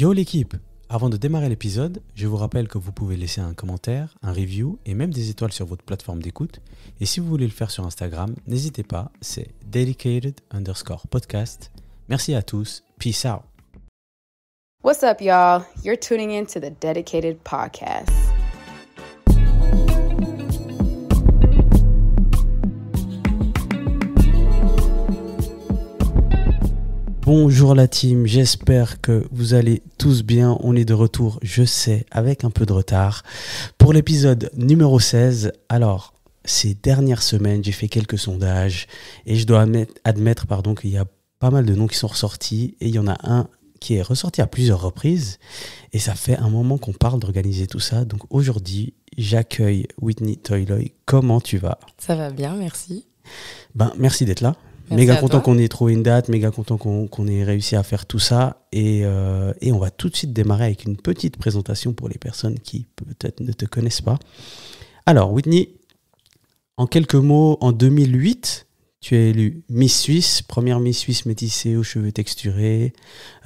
Yo l'équipe Avant de démarrer l'épisode, je vous rappelle que vous pouvez laisser un commentaire, un review et même des étoiles sur votre plateforme d'écoute. Et si vous voulez le faire sur Instagram, n'hésitez pas, c'est dedicated underscore podcast. Merci à tous, peace out What's up y'all You're tuning in to the Dedicated Podcast. Bonjour la team, j'espère que vous allez tous bien. On est de retour, je sais, avec un peu de retard. Pour l'épisode numéro 16, alors, ces dernières semaines, j'ai fait quelques sondages et je dois admettre, pardon, qu'il y a pas mal de noms qui sont ressortis et il y en a un qui est ressorti à plusieurs reprises et ça fait un moment qu'on parle d'organiser tout ça. Donc aujourd'hui, j'accueille Whitney Toiloy. Comment tu vas Ça va bien, merci. Ben, merci d'être là méga content qu'on ait trouvé une date, méga content qu'on ait réussi à faire tout ça. Et, euh, et, on va tout de suite démarrer avec une petite présentation pour les personnes qui peut-être ne te connaissent pas. Alors, Whitney, en quelques mots, en 2008, tu es élue Miss Suisse, première Miss Suisse métissée aux cheveux texturés.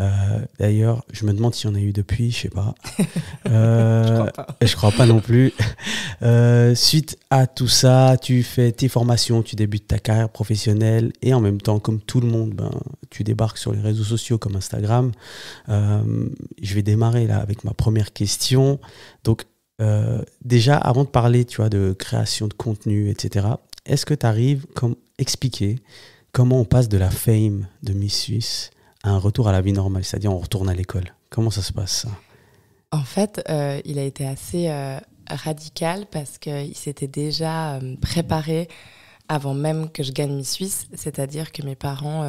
Euh, d'ailleurs, je me demande s'il y en a eu depuis, je sais pas. Euh, je crois pas. crois pas non plus. Euh, suite à tout ça, tu fais tes formations, tu débutes ta carrière professionnelle et en même temps, comme tout le monde, ben, tu débarques sur les réseaux sociaux comme Instagram. je vais démarrer là avec ma première question. Donc, déjà, avant de parler, tu vois, de création de contenu, etc., est-ce que tu arrives, comme expliquer comment on passe de la fame de Miss Suisse à un retour à la vie normale, c'est-à-dire on retourne à l'école. Comment ça se passe En fait, euh, il a été assez euh, radical parce qu'il s'était déjà euh, préparé avant même que je gagne Miss Suisse, c'est-à-dire que mes parents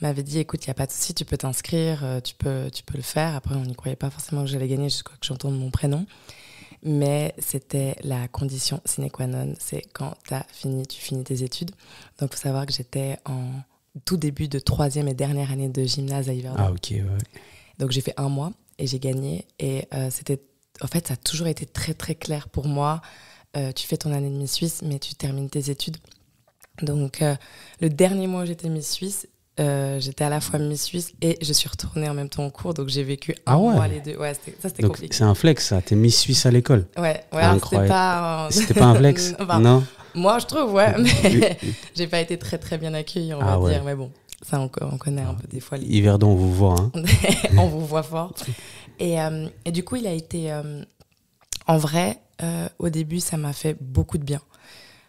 m'avaient dit écoute, il n'y a pas de souci, tu peux t'inscrire, tu peux, tu peux le faire. Après, on n'y croyait pas forcément que j'allais gagner jusqu'à que j'entende mon prénom mais c'était la condition sine qua non, c'est quand tu as fini, tu finis tes études. Donc il faut savoir que j'étais en tout début de troisième et dernière année de gymnase à Yverdon. Ah ok, ouais. Donc j'ai fait un mois et j'ai gagné. Et euh, c'était, en fait, ça a toujours été très très clair pour moi. Euh, tu fais ton année de Miss Suisse, mais tu termines tes études. Donc euh, le dernier mois où j'étais Miss Suisse, euh, j'étais à la fois Miss Suisse et je suis retournée en même temps en cours, donc j'ai vécu un ah mois les deux. ça c'était compliqué. C'est un flex, ça. T'es Miss Suisse à l'école. Ouais, C'était pas. Un... flex. non. Moi, je trouve, ouais, mais j'ai pas été très très bien accueillie, on ah va dire. Mais bon, ça on, on connaît un peu des fois. Les... Yverdon, on vous voit. Hein. on vous voit fort. Euh, et, du coup, il a été, euh, en vrai, au début, ça m'a fait beaucoup de bien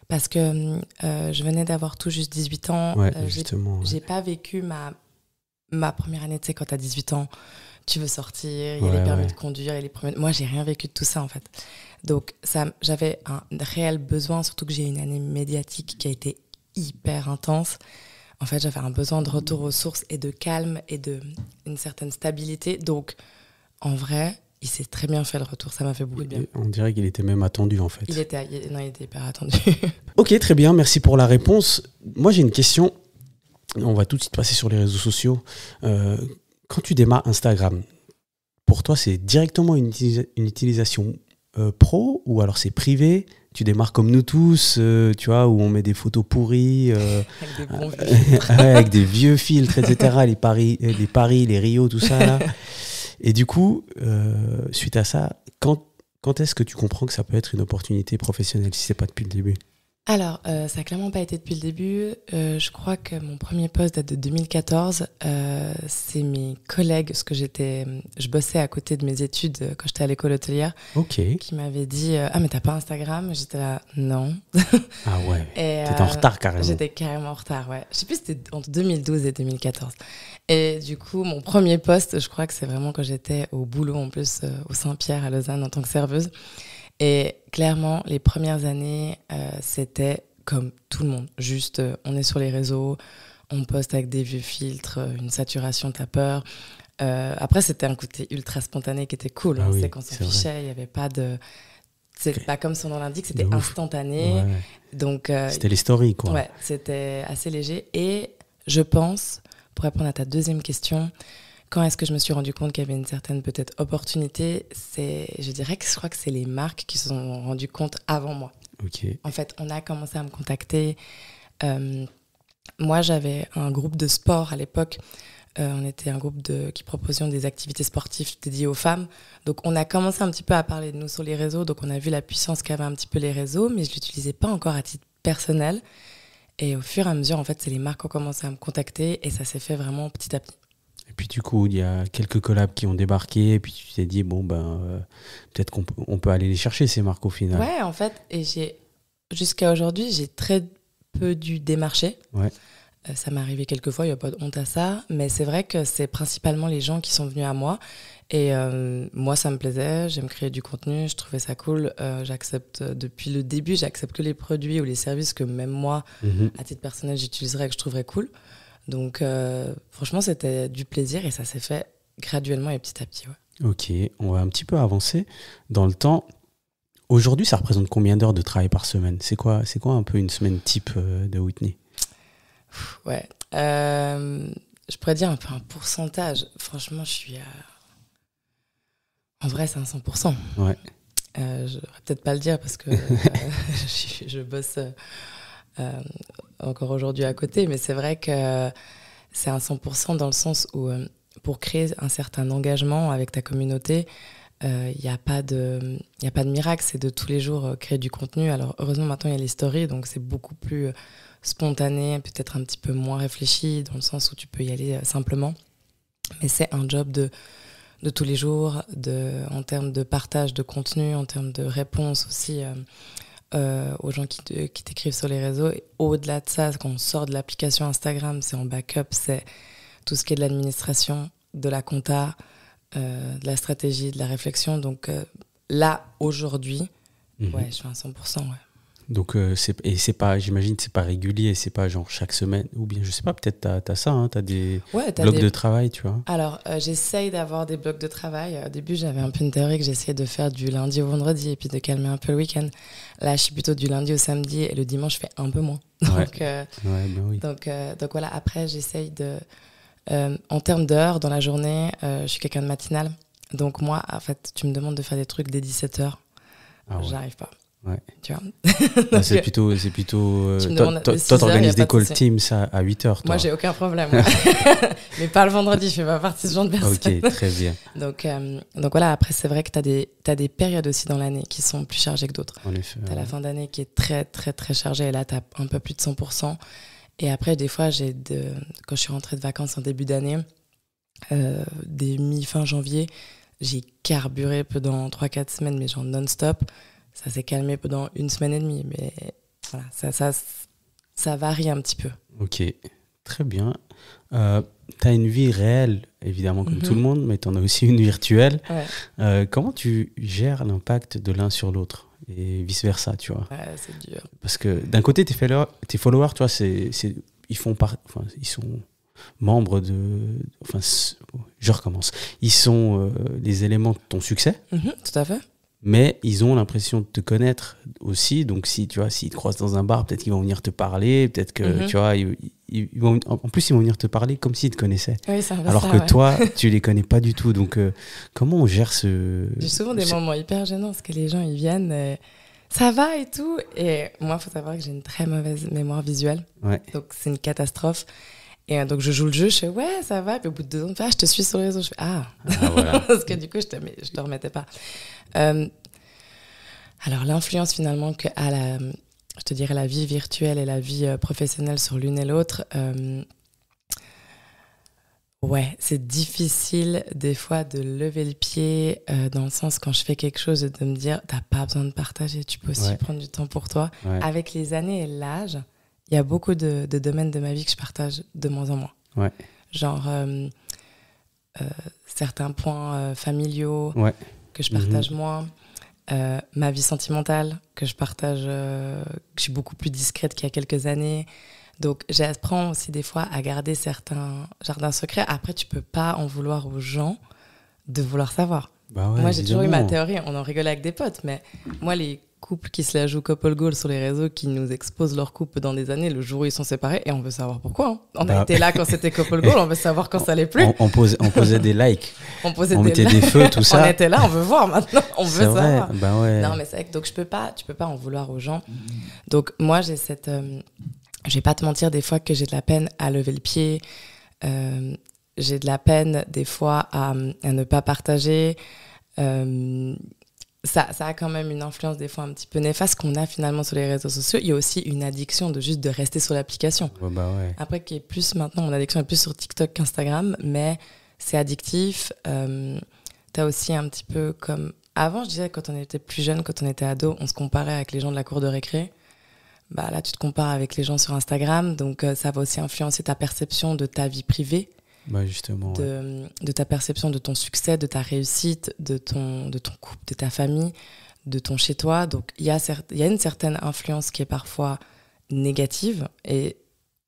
parce que euh, je venais d'avoir tout juste 18 ans. Euh, j'ai pas vécu ma, ma première année, tu sais, quand t'as 18 ans, tu veux sortir, il y a les permis de conduire, et les premiers... Moi, j'ai rien vécu de tout ça, en fait. Donc, ça, j'avais un réel besoin, surtout que j'ai une année médiatique qui a été hyper intense. En fait, j'avais un besoin de retour aux sources et de calme et de une certaine stabilité. Donc, en vrai, il s'est très bien fait le retour, ça m'a fait beaucoup de bien. On dirait qu'il était même attendu en fait. Il était, non, il était hyper attendu. ok, très bien, merci pour la réponse. Moi j'ai une question, on va tout de suite passer sur les réseaux sociaux. Euh, quand tu démarres Instagram, pour toi c'est directement une, utilisation euh, pro ou alors c'est privé tu démarres comme nous tous, euh, tu vois, où on met des photos pourries, avec, des avec, des vieux filtres, etc. les paris, les paris, les Rio, tout ça. Là. Et du coup, euh, suite à ça, quand, quand est-ce que tu comprends que ça peut être une opportunité professionnelle si c'est pas depuis le début alors, euh, ça n'a clairement pas été depuis le début. Euh, je crois que mon premier poste date de 2014. Euh, c'est mes collègues, parce que j'étais, je bossais à côté de mes études euh, quand j'étais à l'école hôtelière, okay. qui m'avaient dit euh, Ah, mais t'as pas Instagram J'étais là, non. ah ouais. T'étais en euh, retard carrément. J'étais carrément en retard, ouais. Je sais plus, c'était entre 2012 et 2014. Et du coup, mon premier poste, je crois que c'est vraiment quand j'étais au boulot, en plus, au Saint-Pierre à Lausanne, en tant que serveuse. Et clairement, les premières années, euh, c'était comme tout le monde. Juste, euh, on est sur les réseaux, on poste avec des vieux filtres, euh, une saturation, t'as peur. après, c'était un côté ultra spontané qui était cool. Ah hein, c'est qu'on s'en fichait, il n'y avait pas de. C'est pas comme son nom l'indique, c'était instantané. Donc. c'était les quoi. Ouais, c'était assez léger. Et je pense, pour répondre à ta deuxième question, quand est-ce que je me suis rendu compte qu'il y avait une certaine peut-être opportunité C'est, je dirais que je crois que c'est les marques qui se sont rendues compte avant moi. En fait, on a commencé à me contacter. Euh, moi, j'avais un groupe de sport à l'époque. Euh, on était un groupe qui proposait des activités sportives dédiées aux femmes. Donc, on a commencé un petit peu à parler de nous sur les réseaux. Donc, on a vu la puissance qu'avaient un petit peu les réseaux, mais je l'utilisais pas encore à titre personnel. Et au fur et à mesure, en fait, c'est les marques qui ont commencé à me contacter et ça s'est fait vraiment petit à petit. Puis du coup, il y a quelques collabs qui ont débarqué, et puis tu t'es dit, bon, ben, euh, peut-être qu'on peut aller les chercher, ces marques au final. Ouais, en fait, et j'ai jusqu'à aujourd'hui, j'ai très peu dû démarcher. Euh, ça m'est arrivé quelques fois, il n'y a pas de honte à ça, mais c'est vrai que c'est principalement les gens qui sont venus à moi. Et euh, moi, ça me plaisait, j'aime créer du contenu, je trouvais ça cool. j'accepte depuis le début, j'accepte que les produits ou les services que même moi, mhm. à titre personnel, j'utiliserais, et que je trouverais cool. Donc, euh, franchement, c'était du plaisir et ça s'est fait graduellement et petit à petit. Ok, on va un petit peu avancer dans le temps. Aujourd'hui, ça représente combien d'heures de travail par semaine C'est quoi, c'est quoi un peu une semaine type euh, de Whitney Ouais, euh, je pourrais dire un peu un pourcentage. Franchement, je suis à... En vrai, c'est un 100%. Ouais. je vais peut-être pas le dire parce que je, bosse euh, encore aujourd'hui à côté, mais c'est vrai que c'est un 100% dans le sens où euh, pour créer un certain engagement avec ta communauté, il euh, n'y a, pas de, a pas de miracle, c'est de tous les jours créer du contenu. Alors heureusement maintenant il y a les stories, donc c'est beaucoup plus spontané, peut-être un petit peu moins réfléchi, dans le sens où tu peux y aller simplement. Mais c'est un job de, de tous les jours, de, en termes de partage de contenu, en termes de réponse aussi euh, aux gens qui, qui t'écrivent sur les réseaux. au-delà de ça, quand on sort de l'application Instagram, c'est en backup, c'est tout ce qui est de l'administration, de la compta, euh, de la stratégie, de la réflexion. Donc euh, là, aujourd'hui, mhm. ouais, je suis à 100%. Donc, euh, c'est, et c'est pas, j'imagine, c'est pas régulier, c'est pas genre chaque semaine, ou bien je sais pas, peut-être t'as, as ça, hein, t'as des blocs de travail, tu vois. Alors, euh, j'essaye d'avoir des blocs de travail. Au début, j'avais un peu une théorie que j'essayais de faire du lundi au vendredi et puis de calmer un peu le week-end. Là, je suis plutôt du lundi au samedi et le dimanche, je fais un peu moins. donc, euh, ben donc, donc voilà, après, j'essaye de. en termes d'heures dans la journée, je suis quelqu'un de matinal. Donc, moi, en fait, tu me demandes de faire des trucs dès 17h. Ah ouais. J'arrive pas. Tu vois. Bah, c'est euh, plutôt, c'est plutôt. Euh, toi, t'organises des call teams à, 8 heures. Toi. Moi, j'ai aucun problème. Mais pas le vendredi, je fais pas partie de ce genre de personnes. Ok, très bien. Donc, euh, donc voilà. Après, c'est vrai que t'as des, as des périodes aussi dans l'année qui sont plus chargées que d'autres. En effet. T'as la fin d'année qui est très, très, très chargée. Et là, as un peu plus de 100 Et après, des fois, j'ai de, quand je suis rentrée de vacances en début d'année, des mi-fin janvier, j'ai carburé pendant 3-4 semaines, mais genre non-stop ça s'est calmé pendant une semaine et demie. Mais voilà, ça, ça, varie un petit peu. Ok, très bien. Euh, tu as une vie réelle, évidemment, comme tout le mhm. monde, mais tu en as aussi une virtuelle. Euh, comment tu gères l'impact de l'un sur l'autre et vice-versa, tu vois ouais, c'est dur. Parce que d'un côté, tes followers, tes followers tu vois, c'est, ils, font ils sont membres de... Enfin, je recommence. Ils sont des euh, éléments de ton succès. Mhm, tout à fait mais ils ont l'impression de te connaître aussi. Donc, si tu vois, s'ils te croisent dans un bar, peut-être qu'ils vont venir te parler, peut-être que mhm. tu vois, ils, vont, en plus, ils vont venir te parler comme s'ils te connaissaient. Alors que toi, tu les connais pas du tout. Donc, euh, comment on gère ce. J'ai souvent des moments hyper gênants parce que les gens, ils viennent. Euh, ça va et tout. Et moi, il faut savoir que j'ai une très mauvaise mémoire visuelle. Donc, c'est une catastrophe. Et euh, donc, je joue le jeu, je fais ouais, ça va. Puis au bout de deux ans, je ah, te suis sur les réseaux. Je fais ah, ah parce que du coup, je ne te, te, remettais pas. Euh, alors, l'influence finalement que à la, je te dirais, la vie virtuelle et la vie euh, professionnelle sur l'une et l'autre, ouais, c'est difficile des fois de lever le pied dans le sens quand je fais quelque chose de me dire, t'as pas besoin de partager, tu peux aussi prendre du temps pour toi. Avec les années et l'âge, il y a beaucoup de, domaines de ma vie que je partage de moins en moins. Genre euh, euh, certains points euh, familiaux que je partage mhm. moins, ma vie sentimentale que je partage, je suis beaucoup plus discrète qu'il y a quelques années. Donc j'apprends aussi des fois à garder certains jardins secrets. Après, tu peux pas en vouloir aux gens de vouloir savoir. Bah moi, j'ai toujours eu ma théorie, on en rigolait avec des potes, mais moi, les couple qui se la joue couple goal sur les réseaux, qui nous expose leur couple dans des années, le jour où ils sont séparés, et on veut savoir pourquoi. Hein. On était a bah, été là quand c'était couple goal, on veut savoir quand ça allait plus. On, posait, on, posait, des likes, on, posait des mettait des feux, tout ça. on était là, on veut voir maintenant, on veut savoir. Bah ouais. Non mais c'est donc je peux pas, tu peux pas en vouloir aux gens. Donc moi j'ai cette, euh, je vais pas te mentir des fois que j'ai de la peine à lever le pied. Euh, j'ai de la peine des fois à, ne pas partager. Euh, ça, ça a quand même une influence des fois un petit peu néfaste qu'on a finalement sur les réseaux sociaux. Il y a aussi une addiction de juste de rester sur l'application. bah ouais. Après, qui est plus maintenant, mon addiction est plus sur TikTok qu'Instagram, mais c'est addictif. Euh, T'as aussi un petit peu comme avant, je disais quand on était plus jeune, quand on était ado, on se comparait avec les gens de la cour de récré. Bah là, tu te compares avec les gens sur Instagram, donc euh, ça va aussi influencer ta perception de ta vie privée. Bah, justement, de, ta perception de ton succès, de ta réussite, de ton, de ton couple, de ta famille, de ton chez-toi. Donc il y, a y a une certaine influence qui est parfois négative et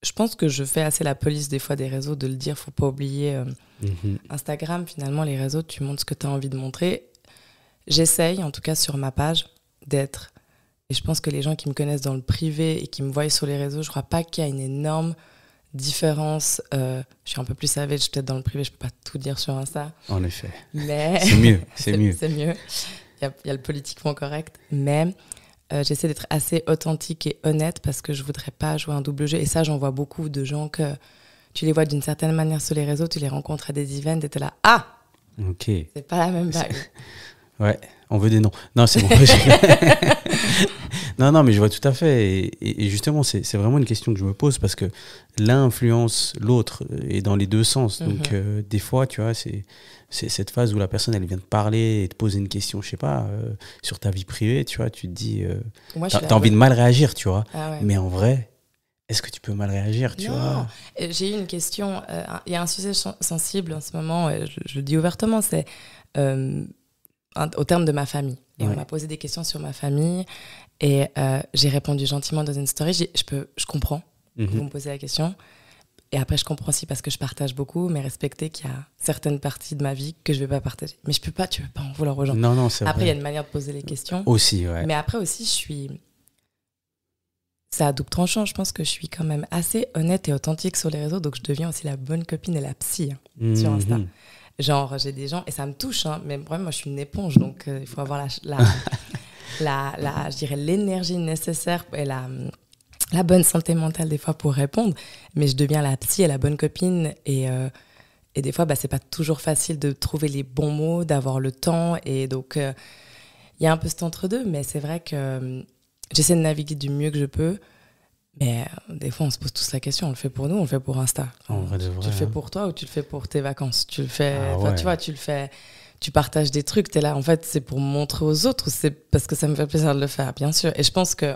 je pense que je fais assez la police des fois des réseaux de le dire, faut pas oublier euh, mhm. Instagram, finalement les réseaux, tu montres ce que tu as envie de montrer. J'essaye, en tout cas sur ma page, d'être. Et je pense que les gens qui me connaissent dans le privé et qui me voient sur les réseaux, je crois pas qu'il y a une énorme différence. Euh, je suis un peu plus savage, peut-être dans le privé, je peux pas tout dire sur ça En effet. Mais c'est mieux, c'est mieux. C'est mieux. Il y, a le politiquement correct, mais euh, j'essaie d'être assez authentique et honnête parce que je voudrais pas jouer un double jeu. Et ça, j'en vois beaucoup de gens que tu les vois d'une certaine manière sur les réseaux, tu les rencontres à des events et es là, ah. Ok. C'est pas la même vague Ouais, on veut des noms. Non, c'est bon. non, non, mais je vois tout à fait. et justement, c'est vraiment une question que je me pose parce que l'un influence l'autre et dans les deux sens. Mhm. Donc, euh, des fois, tu vois, c'est cette phase où la personne, elle vient te parler et te poser une question, je sais pas, euh, sur ta vie privée, tu vois, tu te dis, euh, tu t'as envie de mal réagir, tu vois. Ah Mais en vrai, est-ce que tu peux mal réagir, tu vois J'ai eu une question, il y a un sujet sensible en ce moment, je, le dis ouvertement, c'est au terme de ma famille. Et on m'a posé des questions sur ma famille et j'ai répondu gentiment dans une story, je peux, je comprends vous mhm. me posez la question. Et après, je comprends aussi parce que je partage beaucoup, mais respecter qu'il y a certaines parties de ma vie que je ne vais pas partager. Mais je ne peux pas, tu ne peux pas en vouloir aux gens. Non, non, c'est Après, il y a une manière de poser les questions. Aussi, ouais. Mais après aussi, je suis. C'est à double tranchant. Je pense que je suis quand même assez honnête et authentique sur les réseaux, donc je deviens aussi la bonne copine et la psy hein, sur Insta. Mhm. Genre, j'ai des gens, et ça me touche, hein, mais vraiment, moi, je suis une éponge, donc euh, il faut avoir la, la, la je dirais, l'énergie nécessaire et la la bonne santé mentale des fois pour répondre, mais je deviens la psy et la bonne copine et euh, des fois bah c'est pas toujours facile de trouver les bons mots, d'avoir le temps et donc euh, il y a un peu cet entre deux, mais c'est vrai que euh, j'essaie de naviguer du mieux que je peux. Mais des fois, on se pose tous la question. On le fait pour nous, on le fait pour Insta. tu le fais hein. pour toi ou tu le fais pour tes vacances. Tu le fais. Ah tu vois, tu le fais. Tu partages des trucs. tu es là. En fait, c'est pour montrer aux autres c'est parce que ça me fait plaisir de le faire, bien sûr. Et je pense que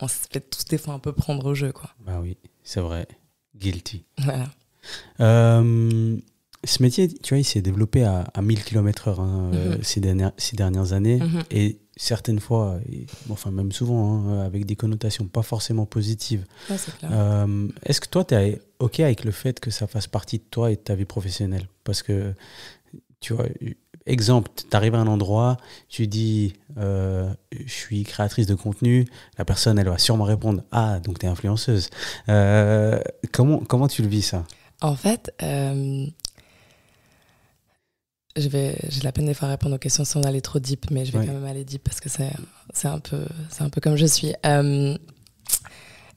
on se fait tous des fois un peu prendre au jeu. Quoi. Bah oui, c'est vrai. Guilty. Voilà. Euh, ce métier, tu vois, il s'est développé à, 1000 km/h hein, euh, ces, dernières, ces dernières années. Mhm. Et certaines fois, et, enfin même souvent, hein, euh, avec des connotations pas forcément positives. Est-ce que toi, tu es OK avec le fait que ça fasse partie de toi et de ta vie professionnelle Parce que, tu vois, exemple, tu arrives à un endroit, tu dis euh, je suis créatrice de contenu, la personne elle va sûrement répondre ah donc tu es influenceuse. Euh, comment comment tu le vis ça En fait, euh, je vais j'ai la peine de fois répondre aux questions sans aller trop deep, mais je vais quand même aller deep parce que c'est un peu c'est un peu comme je suis.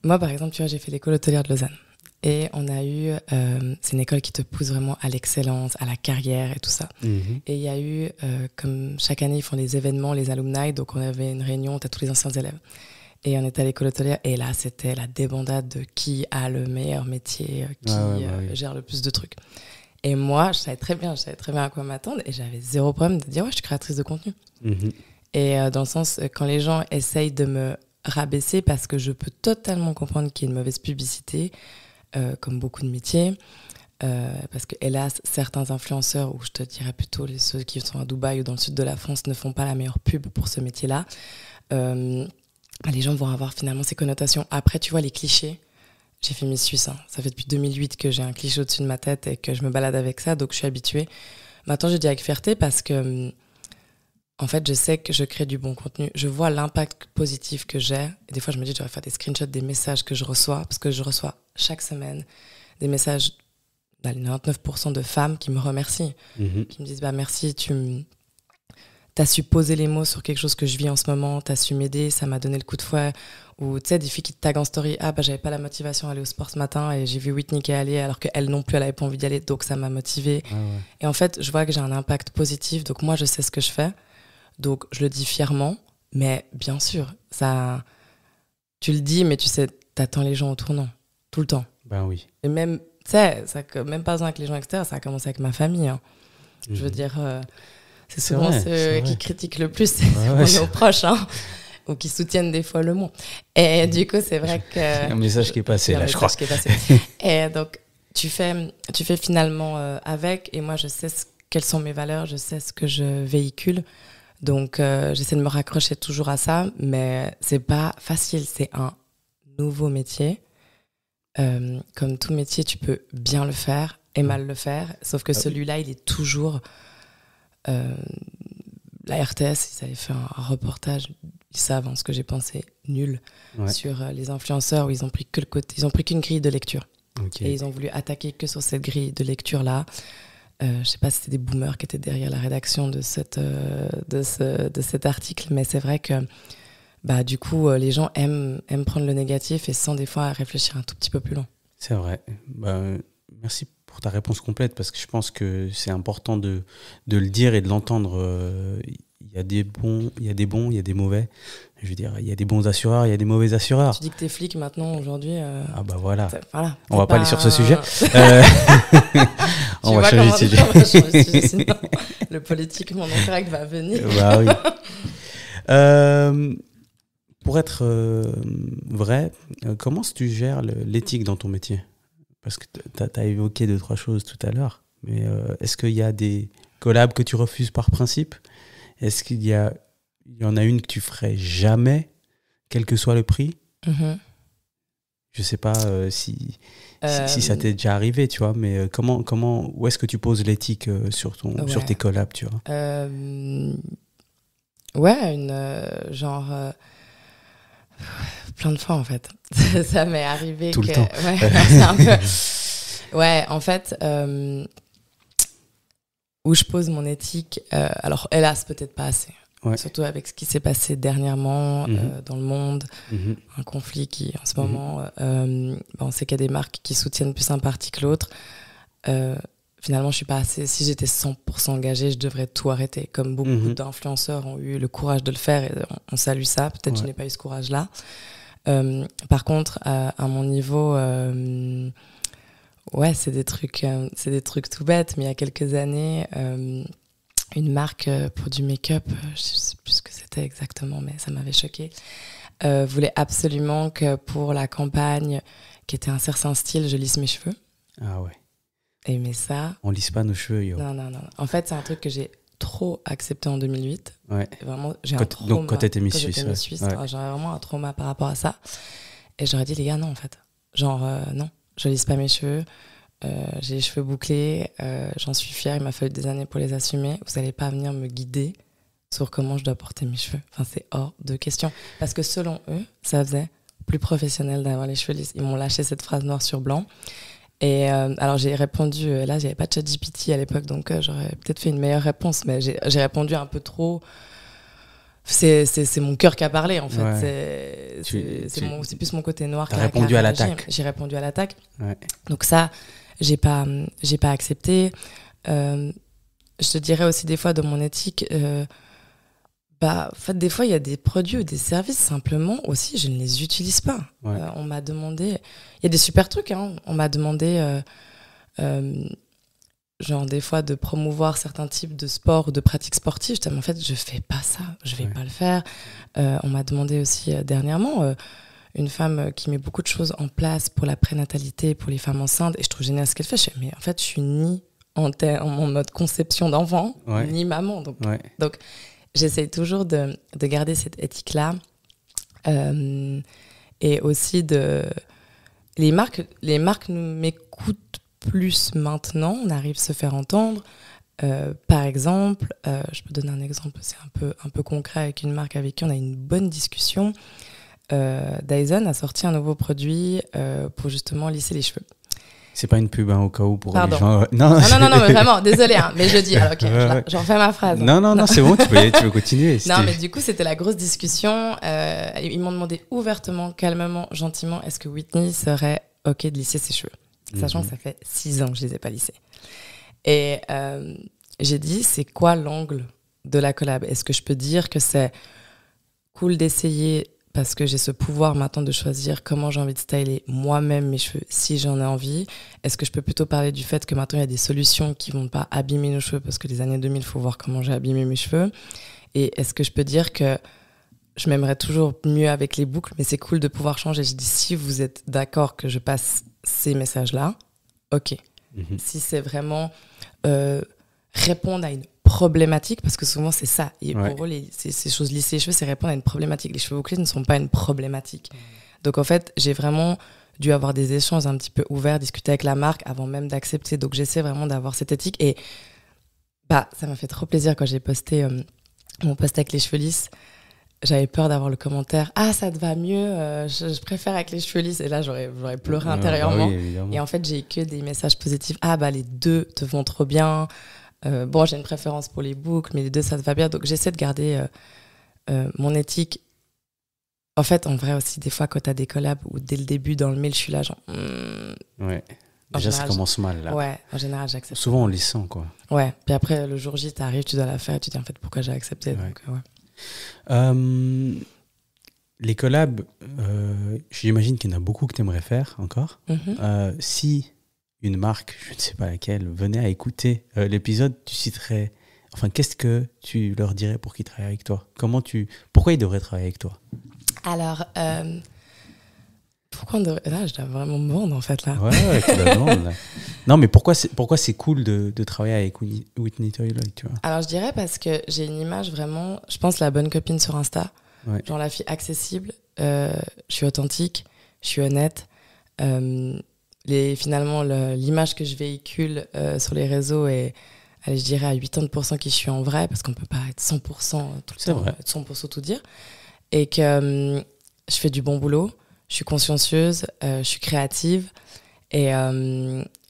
moi par exemple, tu vois, j'ai fait l'école hôtelière de Lausanne. Et on a eu, euh, c'est une école qui te pousse vraiment à l'excellence, à la carrière et tout ça. Mhm. Et il y a eu, euh, comme chaque année, ils font des événements, les alumni, donc on avait une réunion, t'as tous les anciens élèves. Et on était à l'école hôtelière, et là, c'était la débandade de qui a le meilleur métier, euh, qui ah bah gère le plus de trucs. Et moi, je savais très bien, je savais très bien à quoi m'attendre, et j'avais zéro problème de dire, ouais, je suis créatrice de contenu. Mhm. Et dans le sens, quand les gens essayent de me rabaisser parce que je peux totalement comprendre qu'il y ait une mauvaise publicité, euh, comme beaucoup de métiers. Euh, parce que hélas, certains influenceurs, ou je te dirais plutôt les, ceux qui sont à Dubaï ou dans le sud de la France, ne font pas la meilleure pub pour ce métier-là. Euh, bah, les gens vont avoir finalement ces connotations. Après, tu vois, les clichés. J'ai fait mes Suisses. Hein. Ça fait depuis 2008 que j'ai un cliché au-dessus de ma tête et que je me balade avec ça, donc je suis habituée. Maintenant, je dis avec fierté parce que hum, en fait, je sais que je crée du bon contenu. Je vois l'impact positif que j'ai. Et des fois, je me dis, je devrais faire des screenshots des messages que je reçois, parce que je reçois chaque semaine des messages 99% de femmes qui me remercient, mhm. qui me disent, bah merci, tu me t'as su poser les mots sur quelque chose que je vis en ce moment, t'as su m'aider, ça m'a donné le coup de fouet. Ou tu sais, des filles qui te taguent en story, ah bah j'avais pas la motivation à aller au sport ce matin et j'ai vu Whitney qui est allée alors qu'elle non plus elle avait pas envie d'y aller, donc ça m'a motivée. Ah et en fait, je vois que j'ai un impact positif, donc moi je sais ce que je fais. Donc je le dis fièrement, mais bien sûr, ça, tu le dis, mais tu sais, t'attends les gens au tournant, tout le temps. Ben oui. Et même, tu sais, ça, même pas besoin avec les gens extérieurs, ça a commencé avec ma famille. Hein. Je veux mhm. dire, euh, c'est souvent ceux qui critiquent le plus, c'est nos proches, hein, ou qui soutiennent des fois le mot. Et mhm. du coup, c'est vrai que. un message qui est passé, là, je crois. Qui est passé. et donc, tu fais, tu fais finalement euh, avec, et moi, je sais quelles sont mes valeurs, je sais ce que je véhicule. Donc euh, j'essaie de me raccrocher toujours à ça, mais c'est pas facile. C'est un nouveau métier. Euh, comme tout métier, tu peux bien le faire et mal le faire. Sauf que ah celui-là, il est toujours. Euh, la RTS, ils avaient fait un reportage. Ils savent hein, ce que j'ai pensé nul sur les influenceurs où ils ont pris que le côté, ils ont pris qu'une grille de lecture. Et ils ont voulu attaquer que sur cette grille de lecture là. Euh, je ne sais pas si c'était des boomers qui étaient derrière la rédaction de, cette, euh, de, ce, de, cet article, mais c'est vrai que bah, du coup, euh, les gens aiment, aiment prendre le négatif et sans des fois à réfléchir un tout petit peu plus long. C'est vrai. Bah, merci pour ta réponse complète parce que je pense que c'est important de, de, le dire et de l'entendre. Il y a des bons, il y a des bons, il y a des mauvais. Je veux dire, il y a des bons assureurs, il y a des mauvais assureurs. Tu dis que t'es flic maintenant aujourd'hui. ah bah voilà. voilà On va pas, aller sur ce sujet. Oh, on va changer de sujet. le politique, mon correct va venir. Bah euh, pour être euh, vrai, euh, comment tu gères l'éthique dans ton métier Parce que tu as, évoqué deux, trois choses tout à l'heure. Mais est-ce qu'il y a des collabs que tu refuses par principe Est-ce qu'il y, a, y en a une que tu ferais jamais, quel que soit le prix Je mm-hmm. ne Je sais pas si euh, si, ça t'est déjà arrivé, tu vois, mais euh, comment, comment, où est-ce que tu poses l'éthique euh, sur, ton, sur tes collabs, tu vois Ouais, une, genre plein de fois en fait. ça m'est arrivé. Tout que... Ouais, en fait, où je pose mon éthique, alors hélas, peut-être pas assez. Surtout avec ce qui s'est passé dernièrement mhm. euh, dans le monde, mhm. un conflit qui en ce mhm. moment, euh, euh on sait qu'il y a des marques qui soutiennent plus un parti que l'autre. Euh, finalement, je suis pas assez. Si j'étais 100% engagée, je devrais tout arrêter. Comme beaucoup d'influenceurs ont eu le courage de le faire, et on, salue ça. Peut-être que je n'ai pas eu ce courage-là. par contre, à, à mon niveau, ouais, c'est des trucs, c'est des trucs tout bêtes. Mais il y a quelques années une marque euh, pour du make-up, euh, je sais plus ce que c'était exactement, mais ça m'avait choqué, euh, voulait absolument que pour la campagne, qui était un certain style, je lisse mes cheveux. Ah ouais. Et mais ça. On lisse pas nos cheveux, yo. Non, non, non. En fait, c'est un truc que j'ai trop accepté en 2008. Ouais. vraiment, j'ai un trauma. Donc, quand t'étais Suisse. J'avais vraiment un trauma par rapport à ça. Et j'aurais dit, les gars, non, en fait. Genre, non, je lisse pas mes cheveux. Euh, j'ai les cheveux bouclés, euh, j'en suis fière, il m'a fallu des années pour les assumer. Vous n'allez pas venir me guider sur comment je dois porter mes cheveux. Enfin, c'est hors de question. Parce que selon eux, ça faisait plus professionnel d'avoir les cheveux lisses. Ils m'ont lâché cette phrase noir sur blanc. Et euh, alors j'ai répondu, là j'avais pas de chat GPT à l'époque, donc j'aurais peut-être fait une meilleure réponse, mais j'ai répondu un peu trop. C'est mon cœur qui a parlé en fait, C'est c'est plus mon côté noir. qui a à J'ai répondu à l'attaque. Donc ça, j'ai pas, j'ai pas accepté. Euh, je te dirais aussi des fois dans mon éthique, euh, bah, en fait, des fois, il y a des produits ou des services, simplement, aussi, je ne les utilise pas. Euh, on m'a demandé, il y a des super trucs, hein. on m'a demandé, genre, des fois, de promouvoir certains types de sports ou de pratiques sportives. Je en fait, je fais pas ça, je vais pas le faire. on m'a demandé aussi, dernièrement, une femme euh, qui met beaucoup de choses en place pour la prénatalité, pour les femmes enceintes, et je trouve génial ce qu'elle fait. mais en fait, je suis ni en, mode conception d'enfant, ni maman. Donc, donc j'essaie toujours de, garder cette éthique-là. Euh, et aussi de. Les marques, les marques nous m'écoutent plus maintenant, on arrive à se faire entendre. Euh, par exemple, je peux donner un exemple, c'est un peu, un peu concret avec une marque avec qui on a une bonne discussion. Euh, Dyson a sorti un nouveau produit euh, pour justement lisser les cheveux. C'est pas une pub, hein, au cas où pour euh, Non, non, non, non, mais vraiment, désolé, hein, mais je dis. Alors, ok, j'en fais ma phrase. Hein. Non, non, non, c'est bon, tu peux, tu peux continuer. non, mais du coup, c'était la grosse discussion. ils m'ont demandé ouvertement, calmement, gentiment, est-ce que Whitney serait ok de lisser ses cheveux, sachant que mhm. ça fait six ans que je les ai pas lissés. Et j'ai dit, c'est quoi l'angle de la collab Est-ce que je peux dire que c'est cool d'essayer parce que j'ai ce pouvoir maintenant de choisir comment j'ai envie de styler moi-même mes cheveux si j'en ai envie. Est-ce que je peux plutôt parler du fait que maintenant il y a des solutions qui vont pas abîmer nos cheveux parce que les années 2000, il faut voir comment j'ai abîmé mes cheveux. Et est-ce que je peux dire que je m'aimerais toujours mieux avec les boucles, mais c'est cool de pouvoir changer. Je dis si vous êtes d'accord que je passe ces messages-là, ok. Mhm. Si c'est vraiment euh, répondre à une problématique, parce que souvent c'est ça. Et Pour eux, les, ces, choses lissées les cheveux, c'est répondre à une problématique. Les cheveux bouclés ne sont pas une problématique. Mmh. Donc en fait, j'ai vraiment dû avoir des échanges un petit peu ouverts, discuter avec la marque avant même d'accepter. Donc j'essaie vraiment d'avoir cette éthique. Et bah, ça m'a fait trop plaisir quand j'ai posté euh, mon post avec les cheveux lisses. J'avais peur d'avoir le commentaire Ah, ça te va mieux, euh, je, préfère avec les cheveux lisses. Et là, j'aurais pleuré ah, bah intérieurement. et en fait, j'ai eu que des messages positifs Ah, bah, les deux te vont trop bien. Euh, bon, j'ai une préférence pour les boucles, mais les deux, ça va bien. Donc, j'essaie de garder euh, euh, mon éthique en fait, en vrai aussi, des fois, quand as des collabs ou dès le début, dans le mail, je suis là, genre. Hmm. Ouais. Déjà, ça commence mal, là. Ouais, en général, j'accepte. Souvent, on les sent, quoi. Ouais. Puis après, le jour J, t'arrives, tu dois la faire, tu te dis, en fait, pourquoi j'ai accepté. Hum, les collabs, j'imagine qu'il y en a beaucoup que tu aimerais faire encore. Mm-hmm. si une marque, je ne sais pas laquelle, venait à écouter euh, l'épisode, tu citerais. Enfin, qu'est-ce que tu leur dirais pour qu'ils travaillent avec toi Comment tu, Pourquoi ils devraient travailler avec toi Alors. Euh, pourquoi on devrait... Là, je dois vraiment me vendre, en fait, là. Ouais, Non, mais pourquoi c'est, pourquoi c'est cool de, travailler avec Whitney Toyloy, tu Alors, je dirais parce que j'ai une image vraiment, je pense, la bonne copine sur Insta. Ouais. Genre la fille accessible, euh, je suis authentique, je suis honnête finalement, l'image que je véhicule euh, sur les réseaux est, allez, je dirais, à 80% qui je suis en vrai, parce qu'on ne peut pas être 100% tout le temps, 100% tout dire. Et que euh, je fais du bon boulot, je suis consciencieuse, euh, je suis créative. Et,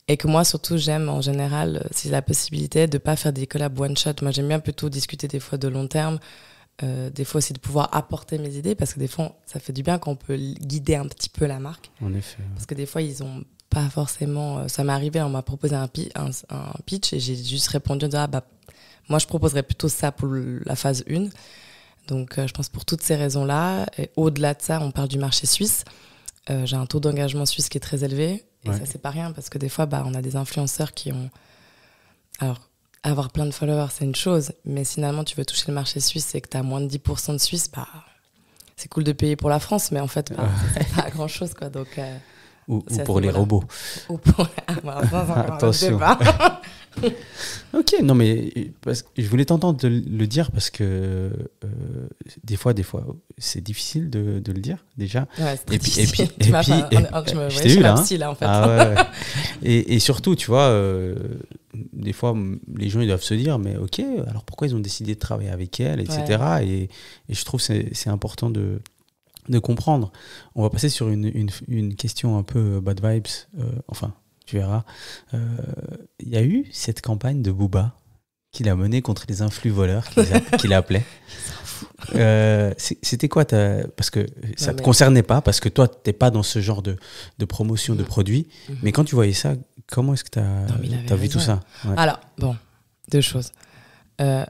et que moi, surtout, j'aime en général, si la possibilité de ne pas faire des collabs one-shot. Moi, j'aime bien plutôt discuter des fois de long terme. des fois aussi de pouvoir apporter mes idées parce que des fois ça fait du bien qu'on peut guider un petit peu la marque. En effet. Parce que des fois ils ont pas forcément. Euh, ça m'est arrivé, on m'a proposé un, pitch et j'ai juste répondu ah bah, moi je proposerais plutôt ça pour la phase 1. Donc euh, je pense pour toutes ces raisons-là, et au-delà de ça, on parle du marché suisse. Euh, j'ai un taux d'engagement suisse qui est très élevé et ça c'est pas rien parce que des fois bah, on a des influenceurs qui ont. Alors avoir plein de followers c'est une chose, mais finalement tu veux toucher le marché suisse et que tu as moins de 10% de Suisse, bah, c'est cool de payer pour la France, mais en fait bah, pas grand chose quoi. Donc ou, pour les robots. Ou pour... Ah, bah, Attention. ok, non mais parce que je voulais t'entendre le dire parce que euh, des fois, des fois, c'est difficile de, le dire déjà. et puis, et puis, et oh, je me là, et, surtout, tu vois, euh, des fois, les gens ils doivent se dire, mais ok, alors pourquoi ils ont décidé de travailler avec elle, etc. Et, je trouve que c'est important de de comprendre. On va passer sur une, question un peu bad vibes, euh, enfin, tu verras. Il euh, y a eu cette campagne de Booba qu'il a menée contre les influx voleurs qu'il appelait. Euh, c'était quoi ta... Parce que ça ne te concernait pas, parce que toi, tu n'es pas dans ce genre de, promotion de produits. Mhm. Mais quand tu voyais ça, comment est-ce que tu as, vu tout ça Alors, bon, deux choses. Euh,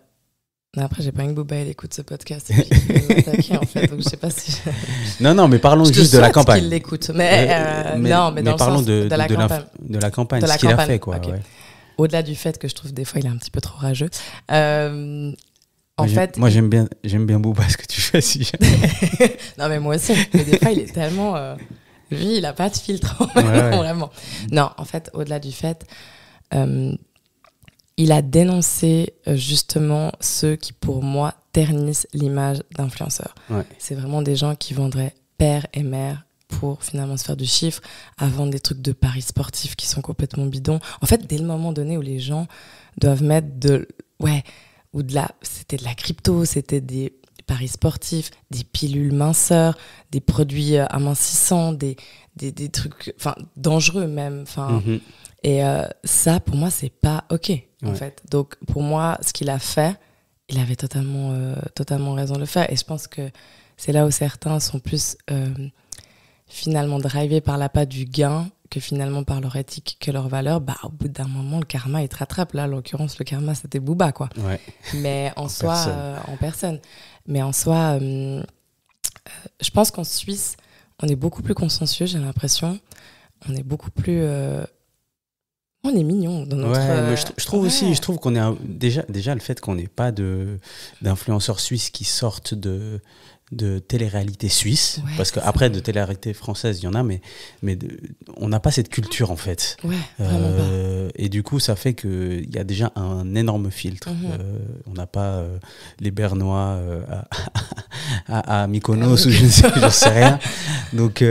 après, j'ai pas une Bouba, elle écoute ce podcast. sais pas si. Non, non, mais parlons juste de la campagne. qu'il l'écoute, mais, euh, euh, non, mais, parlons de, la campagne. de ce qu'il a fait, quoi. Au-delà du fait que je trouve des fois il est un petit peu trop rageux. Euh, en moi, fait, moi j'aime bien, j'aime bien ce que tu choisis. non, mais moi aussi. des fois, il est tellement. il a pas de filtre, vraiment. Non, en fait, au-delà du fait. Il a dénoncé euh, justement ceux qui, pour moi, ternissent l'image d'influenceur. C'est vraiment des gens qui vendraient père et mère pour finalement se faire du chiffre, avant des trucs de paris sportifs qui sont complètement bidons. En fait, dès le moment donné où les gens doivent mettre de... Ouais, ou de C'était de la crypto, c'était des paris sportifs, des pilules minceurs, des produits euh, amincissants, des, des, trucs enfin, dangereux même. Mm-hmm. Et euh, ça, pour moi, c'est pas OK en fait. Donc pour moi, ce qu'il a fait, il avait totalement, euh, totalement raison de le faire. Et je pense que c'est là où certains sont plus euh, finalement drivés par l'appât du gain que finalement par leur éthique, que leur valeur. Bah, au bout d'un moment, le karma, il te rattrape. Là, en l'occurrence, le karma, c'était Booba, quoi. Mais en, soi, euh, en personne. Mais en soi, je pense qu'en Suisse, on est beaucoup plus consciencieux, j'ai l'impression. On est beaucoup plus on est mignon dans notre. Ouais, euh, je, trouve aussi, je trouve qu'on est déjà, déjà le fait qu'on n'ait pas de d'influenceurs suisses qui sortent de de télé-réalité suisse, parce qu'après de télé-réalité française, il y en a, mais, mais on n'a pas cette culture en fait. Ouais, euh, et du coup, ça fait qu'il y a déjà un énorme filtre. Mhm. Euh, on n'a pas euh, les Bernois à, à, Mykonos ou je ne sais, rien. Donc,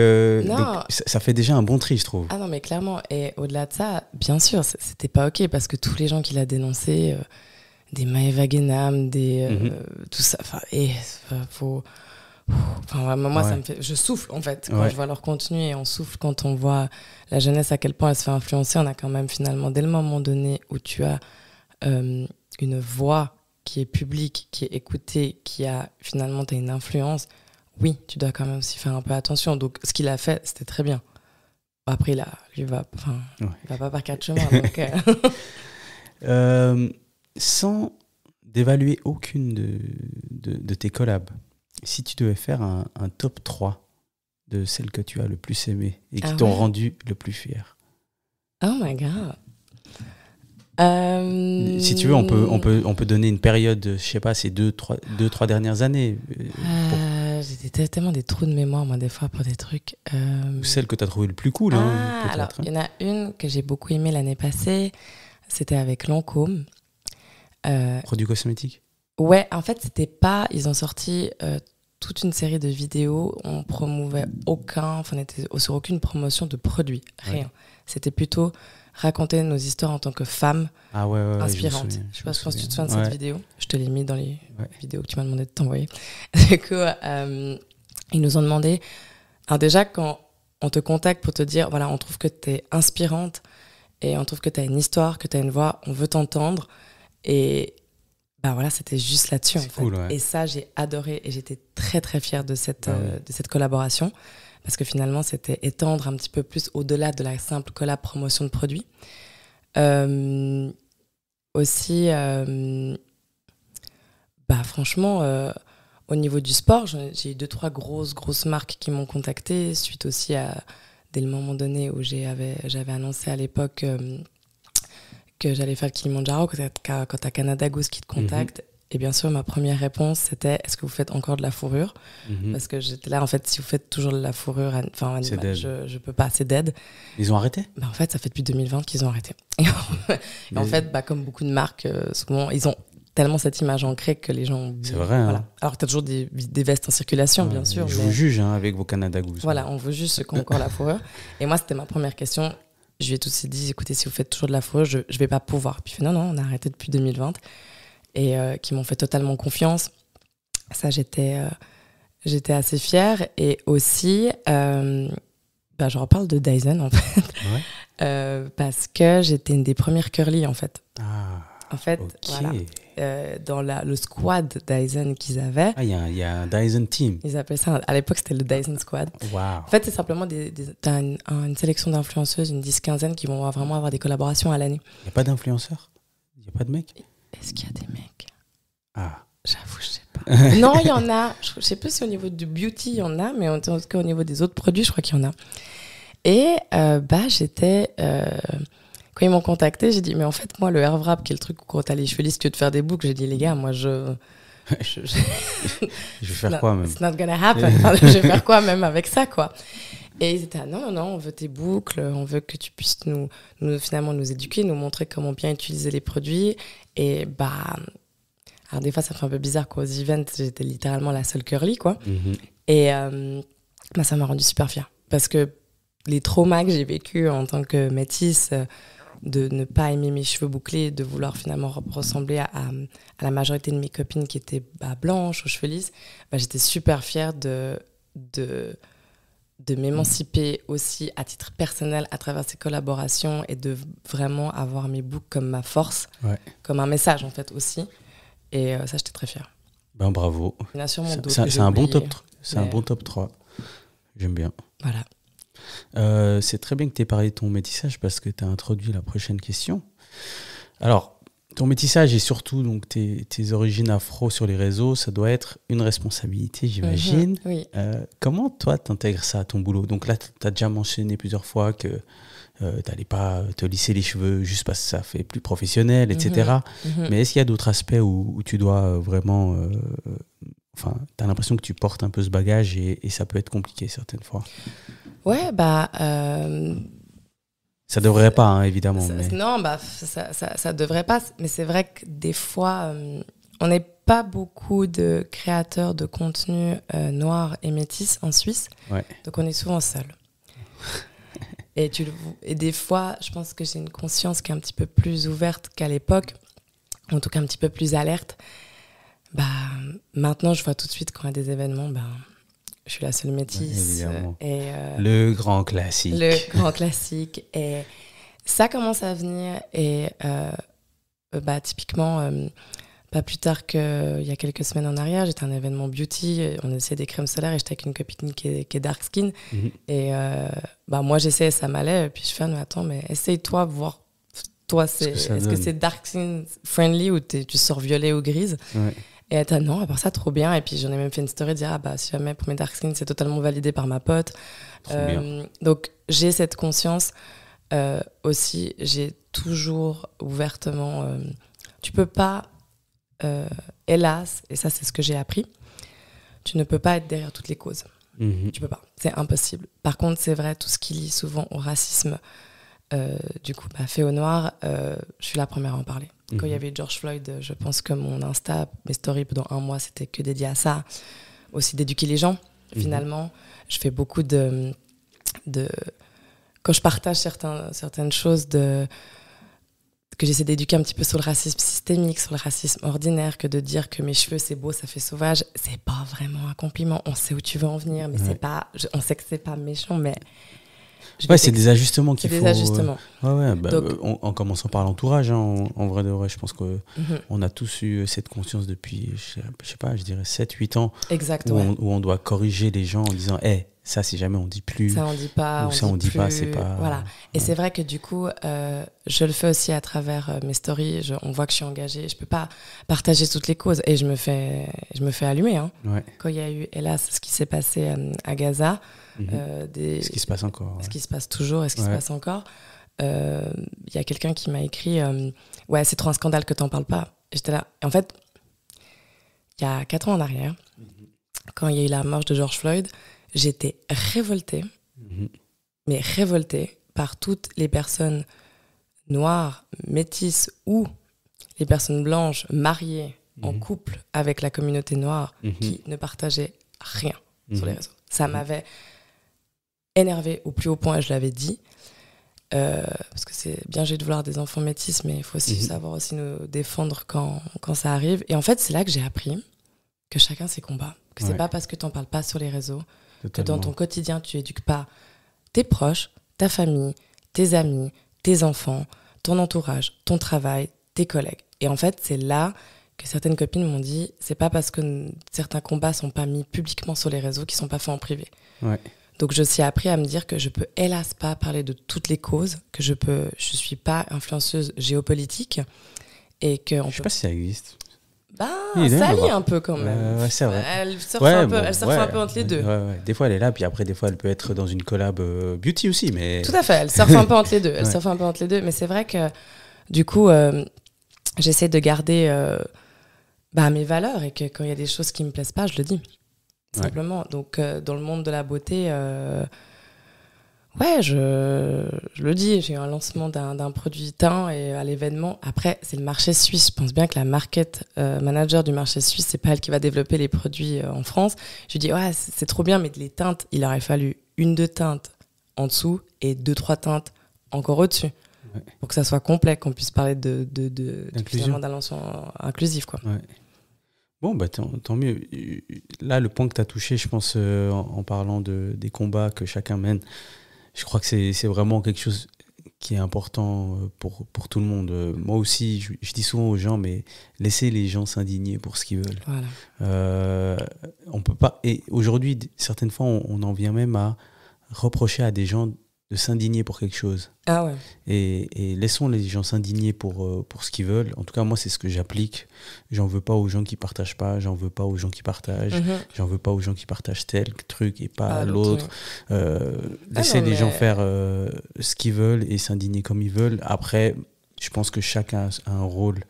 ça fait déjà un bon tri, je trouve. Ah non, mais clairement, et au-delà de ça, bien sûr, c'était pas OK, parce que tous les gens qu'il a dénoncés, des Maeva Genam, des. Mhm. Tout ça, enfin, et faut moi, ça me fait. Je souffle, en fait, quand je vois leur contenu et on souffle quand on voit la jeunesse à quel point elle se fait influencer. On a quand même finalement, dès le moment donné où tu as euh, une voix qui est publique, qui est écoutée, qui a finalement, une influence, oui, tu dois quand même s'y faire un peu attention. Donc, ce qu'il a fait, c'était très bien. Après, il, a, lui va, va pas par quatre chemins. Euh. Euh, sans dévaluer aucune de, de tes collabs, si tu devais faire un, top 3 de celles que tu as le plus aimées et qui ah t'ont rendu le plus fier. Oh my god. Si tu euh, veux, on peut, on, peut, on peut donner une période, je sais pas, ces deux, trois, deux, trois dernières années. Euh, ah, J'ai tellement des trous de mémoire, moi, des fois, pour des trucs. Euh... Celle que tu as trouvé le plus cool, hein, ah, hein. il y en a une que j'ai beaucoup aimée l'année passée. C'était avec Lancôme. Euh, Produit cosmétique Ouais, en fait, c'était pas. Ils ont sorti euh, toute une série de vidéos. On promouvait aucun. Enfin, on était sur aucune promotion de produit. Rien. C'était plutôt raconter nos histoires en tant que femmes ah inspirantes. Je, sais pas si tu te souviens de cette vidéo. Je te l'ai mis dans les vidéos que tu m'as demandé de t'envoyer. du coup, euh, ils nous ont demandé. Alors, déjà, quand on te contacte pour te dire voilà, on trouve que tu es inspirante et on trouve que tu as une histoire, que tu as une voix, on veut t'entendre. Et bah voilà, c'était juste là-dessus Et ça, j'ai adoré et j'étais très très fière bah euh, de cette, collaboration parce que finalement, c'était étendre un petit peu plus au-delà de la simple collab promotion de produits. Euh, aussi, euh, bah franchement, au niveau du sport, j'ai eu deux trois grosses grosses marques qui m'ont contacté suite aussi à dès le moment donné où j'avais annoncé à l'époque que j'allais faire le Kilimanjaro quand t'as Canada Goose qui te mhm. contacte. Et bien sûr, ma première réponse, c'était est-ce que vous faites encore de la fourrure mhm. Parce que j'étais là, en fait, si vous faites toujours de la fourrure, enfin, je, je peux pas, c'est dead. Ils ont arrêté bah, En fait, ça fait depuis 2020 qu'ils ont arrêté. Et en fait, bah, comme beaucoup de marques, euh, souvent, ils ont tellement cette image ancrée que les gens. C'est vrai. Hein. Voilà. Hein. Alors, tu as toujours des, vestes en circulation, bien sûr. Je vous juge hein, avec vos Canada Goose. Voilà, on vous juge ce qu'on encore la fourrure. Et moi, c'était ma première question je lui ai tout de suite dit, écoutez, si vous faites toujours de la fausse, je ne vais pas pouvoir. Puis il fait, non, non, on a arrêté depuis 2020. Et euh, qui m'ont fait totalement confiance. Ça, j'étais euh, j'étais assez fière. Et aussi, euh, bah, je reparle de Dyson, en fait. Euh, parce que j'étais une des premières curly, en fait. Ah, en fait, euh, dans le squad Dyson qu'ils avaient. Ah, il y, a un Dyson team. Ils appelaient ça, à l'époque, c'était le Dyson squad. En fait, c'est simplement une, sélection d'influenceuses, une dix-quinzaine, qui vont vraiment avoir des collaborations à l'année. Il n'y a pas d'influenceurs Il n'y a pas de mecs Est-ce qu'il y a des mecs Ah. J'avoue, je sais pas. non, il y en a. Je sais plus si au niveau du beauty, il y en a, mais en tout cas, au niveau des autres produits, je crois qu'il y en a. Et euh, bah, j'étais. Euh, quand ils m'ont contacté, j'ai dit, mais en fait, moi, le air wrap, qui est le truc où quand t'as les cheveux lisses, tu veux te faire des boucles, j'ai dit, les gars, moi, je. je, vais faire quoi même It's not gonna happen. je vais faire quoi même avec ça, quoi et ils étaient, ah, non, non, non, on veut tes boucles, on veut que tu puisses nous, nous, finalement nous éduquer, nous montrer comment bien utiliser les produits. Et bah, alors des fois, ça fait un peu bizarre qu'aux events, j'étais littéralement la seule curly, quoi. Mm-hmm. Et euh, bah, ça m'a rendu super fière. Parce que les traumas que j'ai vécu en tant que métisse, de ne pas aimer mes cheveux bouclés, de vouloir finalement ressembler à, la majorité de mes copines qui étaient bah, blanches, aux cheveux bah, j'étais super fière de, de, m'émanciper aussi à titre personnel à travers ces collaborations et de vraiment avoir mes boucs comme ma force, comme un message en fait aussi. Et euh, ça, j'étais très fière. Ben bravo. C'est un, bon top, c'est un bon top 3. J'aime bien. Voilà. Euh, c'est très bien que tu aies parlé de ton métissage parce que tu as introduit la prochaine question. Alors, ton métissage et surtout donc tes, origines afro sur les réseaux, ça doit être une responsabilité, j'imagine. Mhm, euh, comment toi tu intègres ça à ton boulot Donc là, tu as déjà mentionné plusieurs fois que euh, n'allais pas te lisser les cheveux juste parce que ça fait plus professionnel, etc. Mhm, mhm. Mais est-ce qu'il y a d'autres aspects où, tu dois euh, vraiment... enfin, tu as l'impression que tu portes un peu ce bagage et ça peut être compliqué certaines fois Ouais, bah. Euh, ça devrait pas, hein, évidemment. Non, bah, ça, ça, devrait pas. Mais c'est vrai que des fois, euh, on n'est pas beaucoup de créateurs de contenu euh, noirs noir et métis en Suisse. Donc on est souvent seul. et, tu, et des fois, je pense que j'ai une conscience qui est un petit peu plus ouverte qu'à l'époque, en tout cas un petit peu plus alerte. Bah, maintenant, je vois tout de suite quand il y a des événements, bah, je suis la seule métisse. et, euh, le grand classique. Le grand classique. Et ça commence à venir. Et euh, bah, typiquement, euh, pas plus tard qu'il y a quelques semaines en arrière, j'étais à un événement beauty. On essayait des crèmes solaires et j'étais avec une copine qui est, dark skin. Mhm. Et bah, moi, j'essayais, ça m'allait. Et puis je fais, mais attends, mais essaye-toi, voir. Toi, est-ce que c'est dark skin friendly ou tu sors violet ou grise et elle non, à part ça, trop bien. Et puis j'en ai même fait une story, dire ah bah si jamais pour mes dark skin, c'est totalement validé par ma pote. Euh, donc j'ai cette conscience euh, aussi. J'ai toujours ouvertement. Euh, tu peux pas, hélas, et ça c'est ce que j'ai appris, tu ne peux pas être derrière toutes les causes. Mhm. Tu peux pas, c'est impossible. Par contre, c'est vrai, tout ce qui lie souvent au racisme, du coup, bah, fait au noir, je suis la première à en parler. Quand il y mhm. avait George Floyd, je pense que mon Insta, mes stories pendant un mois, c'était que dédié à ça. Aussi d'éduquer les gens, mhm. finalement. Je fais beaucoup de, de. Quand je partage certains, certaines choses de que j'essaie d'éduquer un petit peu sur le racisme systémique, sur le racisme ordinaire, que de dire que mes cheveux c'est beau, ça fait sauvage, c'est pas vraiment un compliment. On sait où tu veux en venir, mais c'est pas, on sait que c'est pas méchant, mais Ouais, c'est des ajustements qu'il faut. Des euh, ajustements. Bah, euh, en, commençant par l'entourage, hein, en, vrai de vrai, je pense qu'on mhm. a tous eu euh, cette conscience depuis, je sais pas, je dirais 7-8 ans. où, on, doit corriger les gens en disant, hé, ça, si jamais on dit plus. Ça, on dit pas. Ou ça, dit on dit pas, c'est pas. Voilà. Et c'est vrai que du coup, je le fais aussi à travers mes stories. on voit que je suis engagée. Je peux pas partager toutes les causes. Et je me fais, je me fais allumer. Hein. Quand il y a eu, hélas, ce qui s'est passé à Gaza, Mhm. Euh, ce qui se passe encore. Ce qui se passe toujours est ce qui se passe encore. Il euh, y a quelqu'un qui m'a écrit euh, Ouais, c'est trop un scandale que t'en parles pas. J'étais là. Et en fait, il y a quatre ans en arrière, mhm. quand il y a eu la marche de George Floyd, j'étais révoltée, mhm. mais révoltée par toutes les personnes noires, métisses ou les personnes blanches mariées en couple avec la communauté noire qui ne partageaient rien sur les réseaux. Ça m'avait énervé au plus haut point, je l'avais dit. Euh, parce que c'est bien j'ai de vouloir des enfants métis, mais il faut aussi mhm. savoir aussi nous défendre quand, quand, ça arrive. Et en fait, c'est là que j'ai appris que chacun ses combats. Que c'est pas parce que t'en parles pas sur les réseaux, que dans ton quotidien, tu éduques pas tes proches, ta famille, tes amis, tes enfants, ton entourage, ton travail, tes collègues. Et en fait, c'est là que certaines copines m'ont dit c'est pas parce que certains combats sont pas mis publiquement sur les réseaux qu'ils sont pas faits en privé. Ouais. Donc je suis appris à me dire que je peux hélas pas parler de toutes les causes, que je peux, je suis pas influenceuse géopolitique et que. je sais pas si ça existe. Bah, ça un peu quand même. Elle surfe, un, peu, entre les deux. Des fois, elle est là, puis après, des fois, elle peut être dans une collab euh, beauty aussi. Mais... Tout à fait, elle surfe un peu entre les deux. Elle un peu entre les deux. Mais c'est vrai que, du coup, euh, j'essaie de garder euh, bah, mes valeurs et que quand il y a des choses qui me plaisent pas, je le dis simplement. Donc, euh, dans le monde de la beauté, euh, ouais, je, le dis, j'ai eu un lancement d'un produit teint et à l'événement. Après, c'est le marché suisse. Je pense bien que la market euh, manager du marché suisse, c'est pas elle qui va développer les produits en France. Je lui dis, ouais, c'est trop bien, mais les teintes, il aurait fallu une, deux teintes en dessous et deux, trois teintes encore au-dessus. Pour que ça soit complet, qu'on puisse parler de, de, d'un lancement inclusif. Quoi. Bah, tant, mieux. Euh, euh, là, le point que tu as touché, je pense, euh, en, parlant de, des combats que chacun mène, je crois que c'est vraiment quelque chose qui est important pour, pour tout le monde. Moi aussi, je, dis souvent aux gens, mais laissez les gens s'indigner pour ce qu'ils veulent. Voilà. Euh, on peut pas. Et aujourd'hui, certaines fois, on, on en vient même à reprocher à des gens de s'indigner pour quelque chose. Ah ouais. et, laissons les gens s'indigner pour, euh, pour ce qu'ils veulent. En tout cas, moi, c'est ce que j'applique. J'en veux pas aux gens qui partagent pas, j'en veux pas aux gens qui partagent, mhm. j'en veux pas aux gens qui partagent tel truc et pas ah, l'autre. Euh, ah laissez les gens faire euh, ce qu'ils veulent et s'indigner comme ils veulent. Après, je pense que chacun a un rôle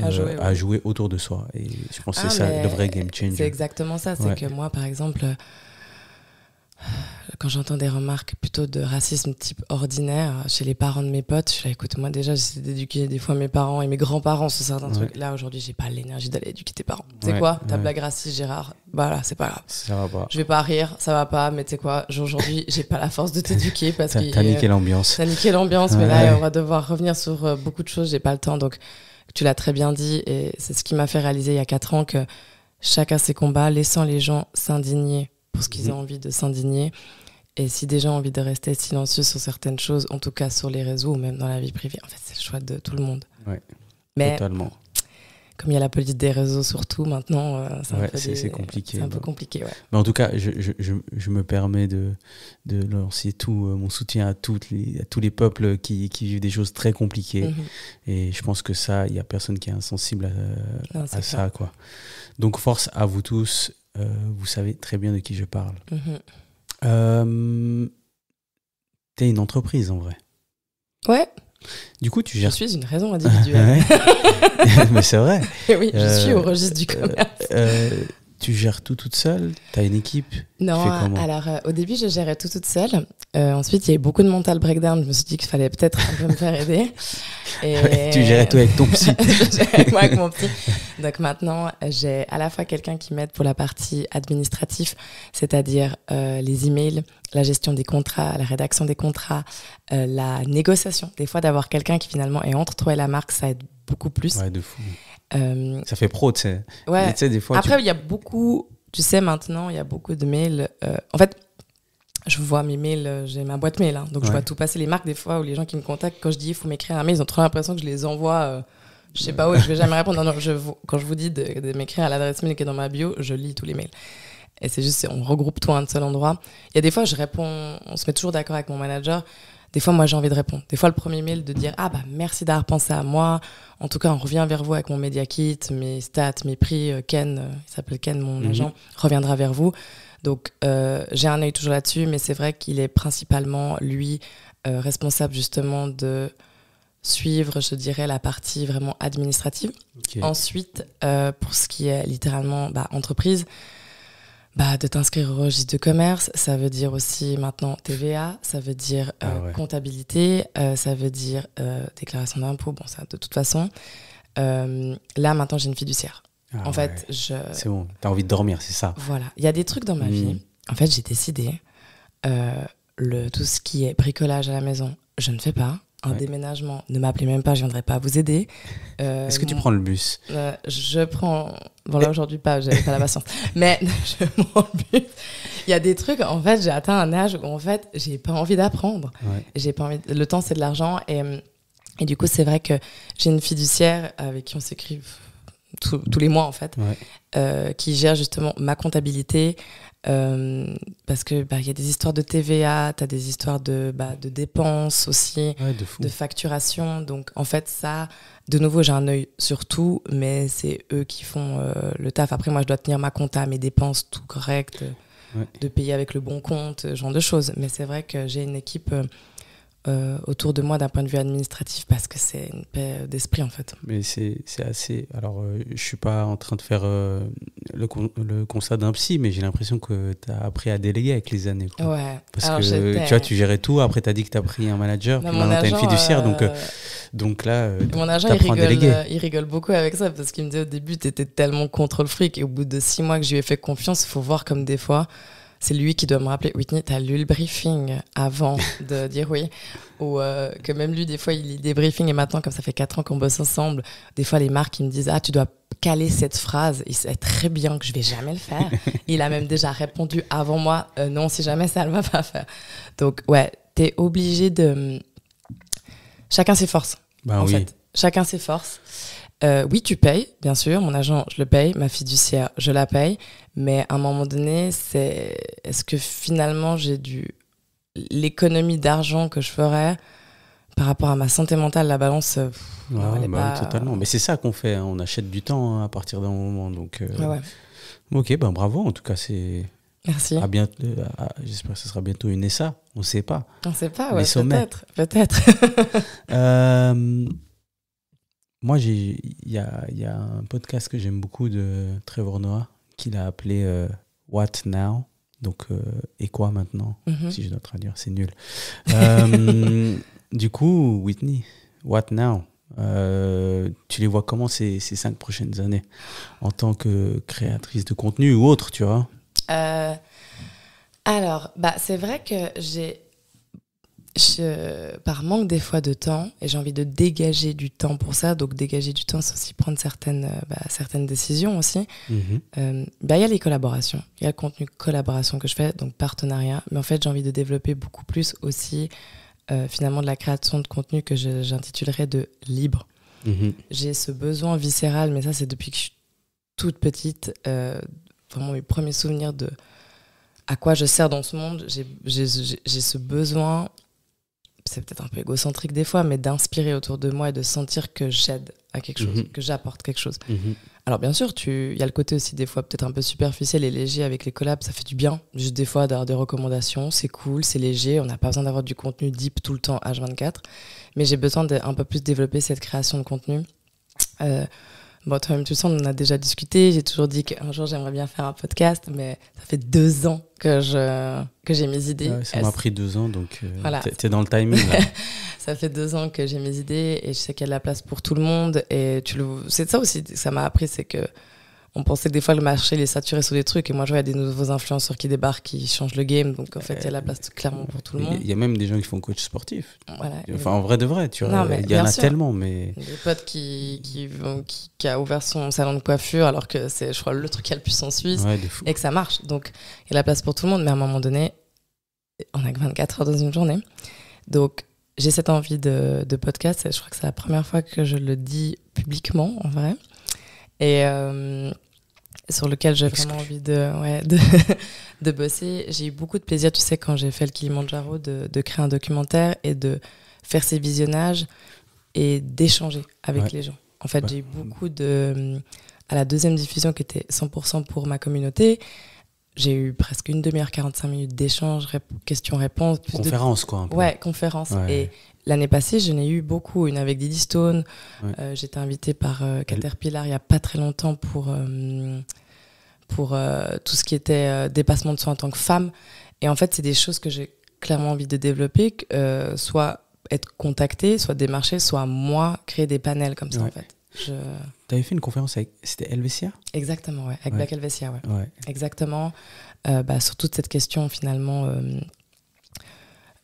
à, jouer, autour de soi. Et je pense que ah, c'est ça le vrai game changer. C'est exactement ça. C'est que moi, par exemple, quand j'entends des remarques plutôt de racisme type ordinaire chez les parents de mes potes, je suis là, écoute, moi déjà, j'essaie d'éduquer des fois mes parents et mes grands-parents sur certains trucs. Là, aujourd'hui, j'ai pas l'énergie d'aller éduquer tes parents. Tu sais quoi Ta blague raciste, Gérard, voilà, c'est pas grave. Ça va pas. Je vais pas rire, ça va pas, mais tu sais quoi, aujourd'hui, j'ai pas la force de t'éduquer parce que. T'as niqué l'ambiance. T'as niqué l'ambiance, mais là, on va devoir revenir sur euh, beaucoup de choses, j'ai pas le temps. Donc, tu l'as très bien dit, et c'est ce qui m'a fait réaliser il y a 4 ans que chacun ses combats, laissant les gens s'indigner pour ce qu'ils mhm. ont envie de s'indigner. Et si des gens ont envie de rester silencieux sur certaines choses, en tout cas sur les réseaux ou même dans la vie privée, en fait, c'est le choix de tout le monde. Mais Comme il y a la politique des réseaux surtout maintenant, euh, c'est compliqué. C'est un peu compliqué, Mais en tout cas, je, me permets de, lancer tout euh, mon soutien à, toutes les, tous les peuples qui, vivent des choses très compliquées. Mhm. Et je pense que ça, il n'y a personne qui est insensible à, à ça. Quoi. Donc force à vous tous euh, vous savez très bien de qui je parle. Mhm. Euh, t'es une entreprise en vrai. Ouais. Du coup, tu gères. Je suis une raison individuelle. Mais c'est vrai. oui, je suis euh, au registre du commerce. euh, tu gères tout toute seule T'as une équipe Non, alors euh, au début, je gérais tout toute seule. Euh, ensuite, il y a eu beaucoup de mental breakdown. Je me suis dit qu'il fallait peut-être un peu me faire aider. tu gérais tout avec ton psy. moi avec mon psy. Donc maintenant, j'ai à la fois quelqu'un qui m'aide pour la partie administrative, c'est-à-dire euh, les emails, la gestion des contrats, la rédaction des contrats, euh, la négociation. Des fois, d'avoir quelqu'un qui finalement est entre toi et la marque, ça aide beaucoup plus. Ouais, de fou. Euh, ça fait pro, tu sais. Ouais. Des fois, Après, il y a beaucoup, tu sais, maintenant, il y a beaucoup de mails. Euh, en fait, je vois mes mails, j'ai ma boîte mail, hein, donc je vois tout passer. Les marques, des fois, ou les gens qui me contactent, quand je dis il faut m'écrire un mail, ils ont trop l'impression que je les envoie. je sais pas où, je vais jamais répondre. Non, non, quand je vous dis de m'écrire à l'adresse mail qui est dans ma bio, je lis tous les mails. Et c'est juste, on regroupe tout à un seul endroit. Il y a des fois, je réponds, on se met toujours d'accord avec mon manager. Des fois, moi, j'ai envie de répondre. Des fois, le premier mail de dire Ah, bah, merci d'avoir pensé à moi. En tout cas, on revient vers vous avec mon media kit, mes stats, mes prix. Euh, Ken, euh, il s'appelle Ken, mon mhm. agent, reviendra vers vous. Donc, euh, j'ai un œil toujours là-dessus, mais c'est vrai qu'il est principalement, lui, responsable justement de suivre, je dirais, la partie vraiment administrative. Ensuite, pour ce qui est littéralement bah, entreprise, bah, de t'inscrire au registre de commerce, ça veut dire aussi maintenant TVA, ça veut dire euh, ah comptabilité, euh, ça veut dire euh, déclaration d'impôt, bon ça de toute façon. là maintenant j'ai une fiduciaire. Ah en fait, je... C'est bon, t'as envie de dormir, c'est ça. Voilà, il y a des trucs dans ma vie. Hmm. En fait j'ai décidé, le, tout ce qui est bricolage à la maison, je ne fais pas un déménagement. Ne m'appelez même pas, je viendrai pas vous aider. Euh, Est-ce que tu prends le bus euh, Je prends. Bon, là aujourd'hui, pas, j'avais pas la patience. Mais je prends le bus. Il y a des trucs, en fait, j'ai atteint un âge où, en fait, j'ai pas envie d'apprendre. J'ai pas envie. Le temps, c'est de l'argent. Et, et du coup, c'est vrai que j'ai une fiduciaire avec qui on s'écrit tous les mois, en fait, euh, qui gère justement ma comptabilité. Euh, parce que bah, il y a des histoires de TVA, tu as des histoires de, bah, de dépenses aussi, de, facturation. Donc en fait ça, de nouveau j'ai un œil sur tout, mais c'est eux qui font euh, le taf. Après moi je dois tenir ma compta, mes dépenses tout correctes, de payer avec le bon compte, ce genre de choses. Mais c'est vrai que j'ai une équipe euh, euh, autour de moi d'un point de vue administratif parce que c'est une paix d'esprit en fait. Mais c'est assez. Alors, euh, je suis pas en train de faire euh, le, le, constat d'un psy, mais j'ai l'impression que tu as appris à déléguer avec les années. Ouais. Parce que tu vois, tu gérais tout. Après, tu as dit que tu as pris un manager. Bah, maintenant, tu as une fiduciaire. Donc, donc là, mon agent, il rigole, il rigole beaucoup avec ça parce qu'il me dit au début, tu étais tellement le fric. Et au bout de six mois que je ai fait confiance, il faut voir comme des fois c'est lui qui doit me rappeler Whitney, t'as lu le briefing avant de dire oui. Ou euh, que même lui, des fois, il lit des briefings et maintenant, comme ça fait 4 ans qu'on bosse ensemble, des fois, les marques, ils me disent Ah, tu dois caler cette phrase. Il sait très bien que je vais jamais le faire. il a même déjà répondu avant moi euh, Non, si jamais ça, ne va pas faire. Donc, ouais, t'es obligé de. Hum, chacun s'efforce. forces. Bah en fait. Chacun s'efforce. forces. Euh, oui, tu payes, bien sûr. Mon agent, je le paye. Ma fiduciaire, je la paye. Mais à un moment donné, c'est est-ce que finalement j'ai du l'économie d'argent que je ferais par rapport à ma santé mentale, la balance. Euh, bah totalement. Mais c'est ça qu'on fait. Hein. On achète du temps hein, à partir d'un moment. Donc. Euh, ah ok, ben bravo. En tout cas, c'est. Merci. J'espère que ce sera bientôt une SA. On ne sait pas. On ne sait pas. Ouais, peut-être. Peut-être. euh... Moi, il y a, un podcast que j'aime beaucoup de Trevor Noah qu'il a appelé euh, What Now Donc, euh, et quoi maintenant mm-hmm. Si je dois traduire, c'est nul. Euh, du coup, Whitney, What Now tu les vois comment ces, ces, cinq prochaines années en tant que créatrice de contenu ou autre, tu vois Alors, bah, c'est vrai que j'ai je, par manque des fois de temps, et j'ai envie de dégager du temps pour ça, donc dégager du temps, c'est aussi prendre certaines, euh, bah, certaines décisions aussi, mhm. euh, bah, il y a les collaborations, il y a le contenu collaboration que je fais, donc partenariat, mais en fait j'ai envie de développer beaucoup plus aussi euh, finalement de la création de contenu que j'intitulerais de libre. Mhm. J'ai ce besoin viscéral, mais ça c'est depuis que je suis toute petite, vraiment mes premiers souvenirs de à quoi je sers dans ce monde, j'ai ce besoin c'est peut-être un peu égocentrique des fois, mais d'inspirer autour de moi et de sentir que j'aide à quelque chose, mhm. que j'apporte quelque chose. Mhm. Alors bien sûr, il y a le côté aussi des fois peut-être un peu superficiel et léger avec les collabs, ça fait du bien. Juste des fois d'avoir des recommandations, c'est cool, c'est léger, on n'a pas besoin d'avoir du contenu deep tout le temps H24, mais j'ai besoin d'un peu plus développer cette création de contenu. Euh, Bon, toi-même, tu le sens, on en a déjà discuté. J'ai toujours dit qu'un jour, j'aimerais bien faire un podcast, mais ça fait deux ans que je que j'ai mes idées. ça m'a pris deux ans, donc euh, voilà. t'es dans le timing. Là. ça fait deux ans que j'ai mes idées et je sais qu'il y a de la place pour tout le monde. Et tu le, c'est ça aussi ça m'a appris, c'est que on pensait des fois le marché il est saturé sur des trucs et moi je vois il y a des nouveaux influenceurs qui débarquent qui changent le game donc en fait il y a la euh, place clairement pour tout le monde il y a même des gens qui font coach sportif enfin en vrai de vrai tu vois il y en a tellement mais des potes qui qui, a ouvert son salon de coiffure alors que c'est je crois le truc qui a le plus en Suisse et que ça marche donc il y a la place pour tout le monde mais à un moment donné on a que 24 heures dans une journée donc j'ai cette envie de, podcast je crois que c'est la première fois que je le dis publiquement en vrai et euh, sur lequel j'ai vraiment envie de, ouais, de, de, bosser. J'ai eu beaucoup de plaisir, tu sais, quand j'ai fait le Kilimanjaro, de, de, créer un documentaire et de faire ces visionnages et d'échanger avec les gens. En fait, j'ai eu beaucoup de... À la deuxième diffusion qui était 100% pour ma communauté, j'ai eu presque une demi-heure, 45 minutes d'échange, questions-réponses. Conférence, quoi. Ouais, conférence. Et, L'année passée, je n'ai eu beaucoup, une avec Diddy Stone. Euh, j'étais invitée par euh, Caterpillar il n'y a pas très longtemps pour, euh, pour tout ce qui était dépassement de soi en tant que femme. Et en fait, c'est des choses que j'ai clairement envie de développer, soit être contactée, soit démarcher, soit moi créer des panels comme ça en fait. Je... Tu avais fait une conférence avec c'était Helvetia Exactement, avec Black Helvetia, ouais. Exactement, bah, sur toute cette question finalement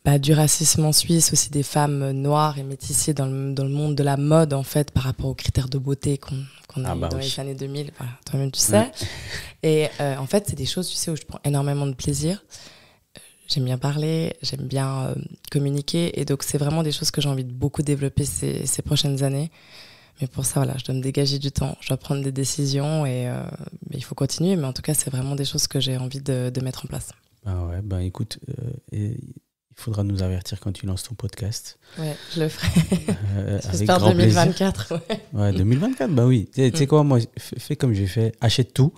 bah, du racisme en Suisse, aussi des femmes noires et métissées dans le, dans le, monde de la mode, en fait, par rapport aux critères de beauté qu'on a ah, bah dans les années 2000. toi-même, tu sais. Et euh, en fait, c'est des choses, tu sais, où je prends énormément de plaisir. J'aime bien parler, j'aime bien euh, communiquer. Et donc, c'est vraiment des choses que j'ai envie de beaucoup développer ces, ces, prochaines années. Mais pour ça, voilà, je dois me dégager du temps, je dois prendre des décisions et euh, il faut continuer. Mais en tout cas, c'est vraiment des choses que j'ai envie de, de mettre en place. Ah ouais, ben écoute, euh, il faudra nous avertir quand tu lances ton podcast. Ouais, je le ferai. Euh, J'espère 2024. Ouais. ouais. 2024, bah oui. Tu sais quoi, moi, fais comme j'ai fait, achète tout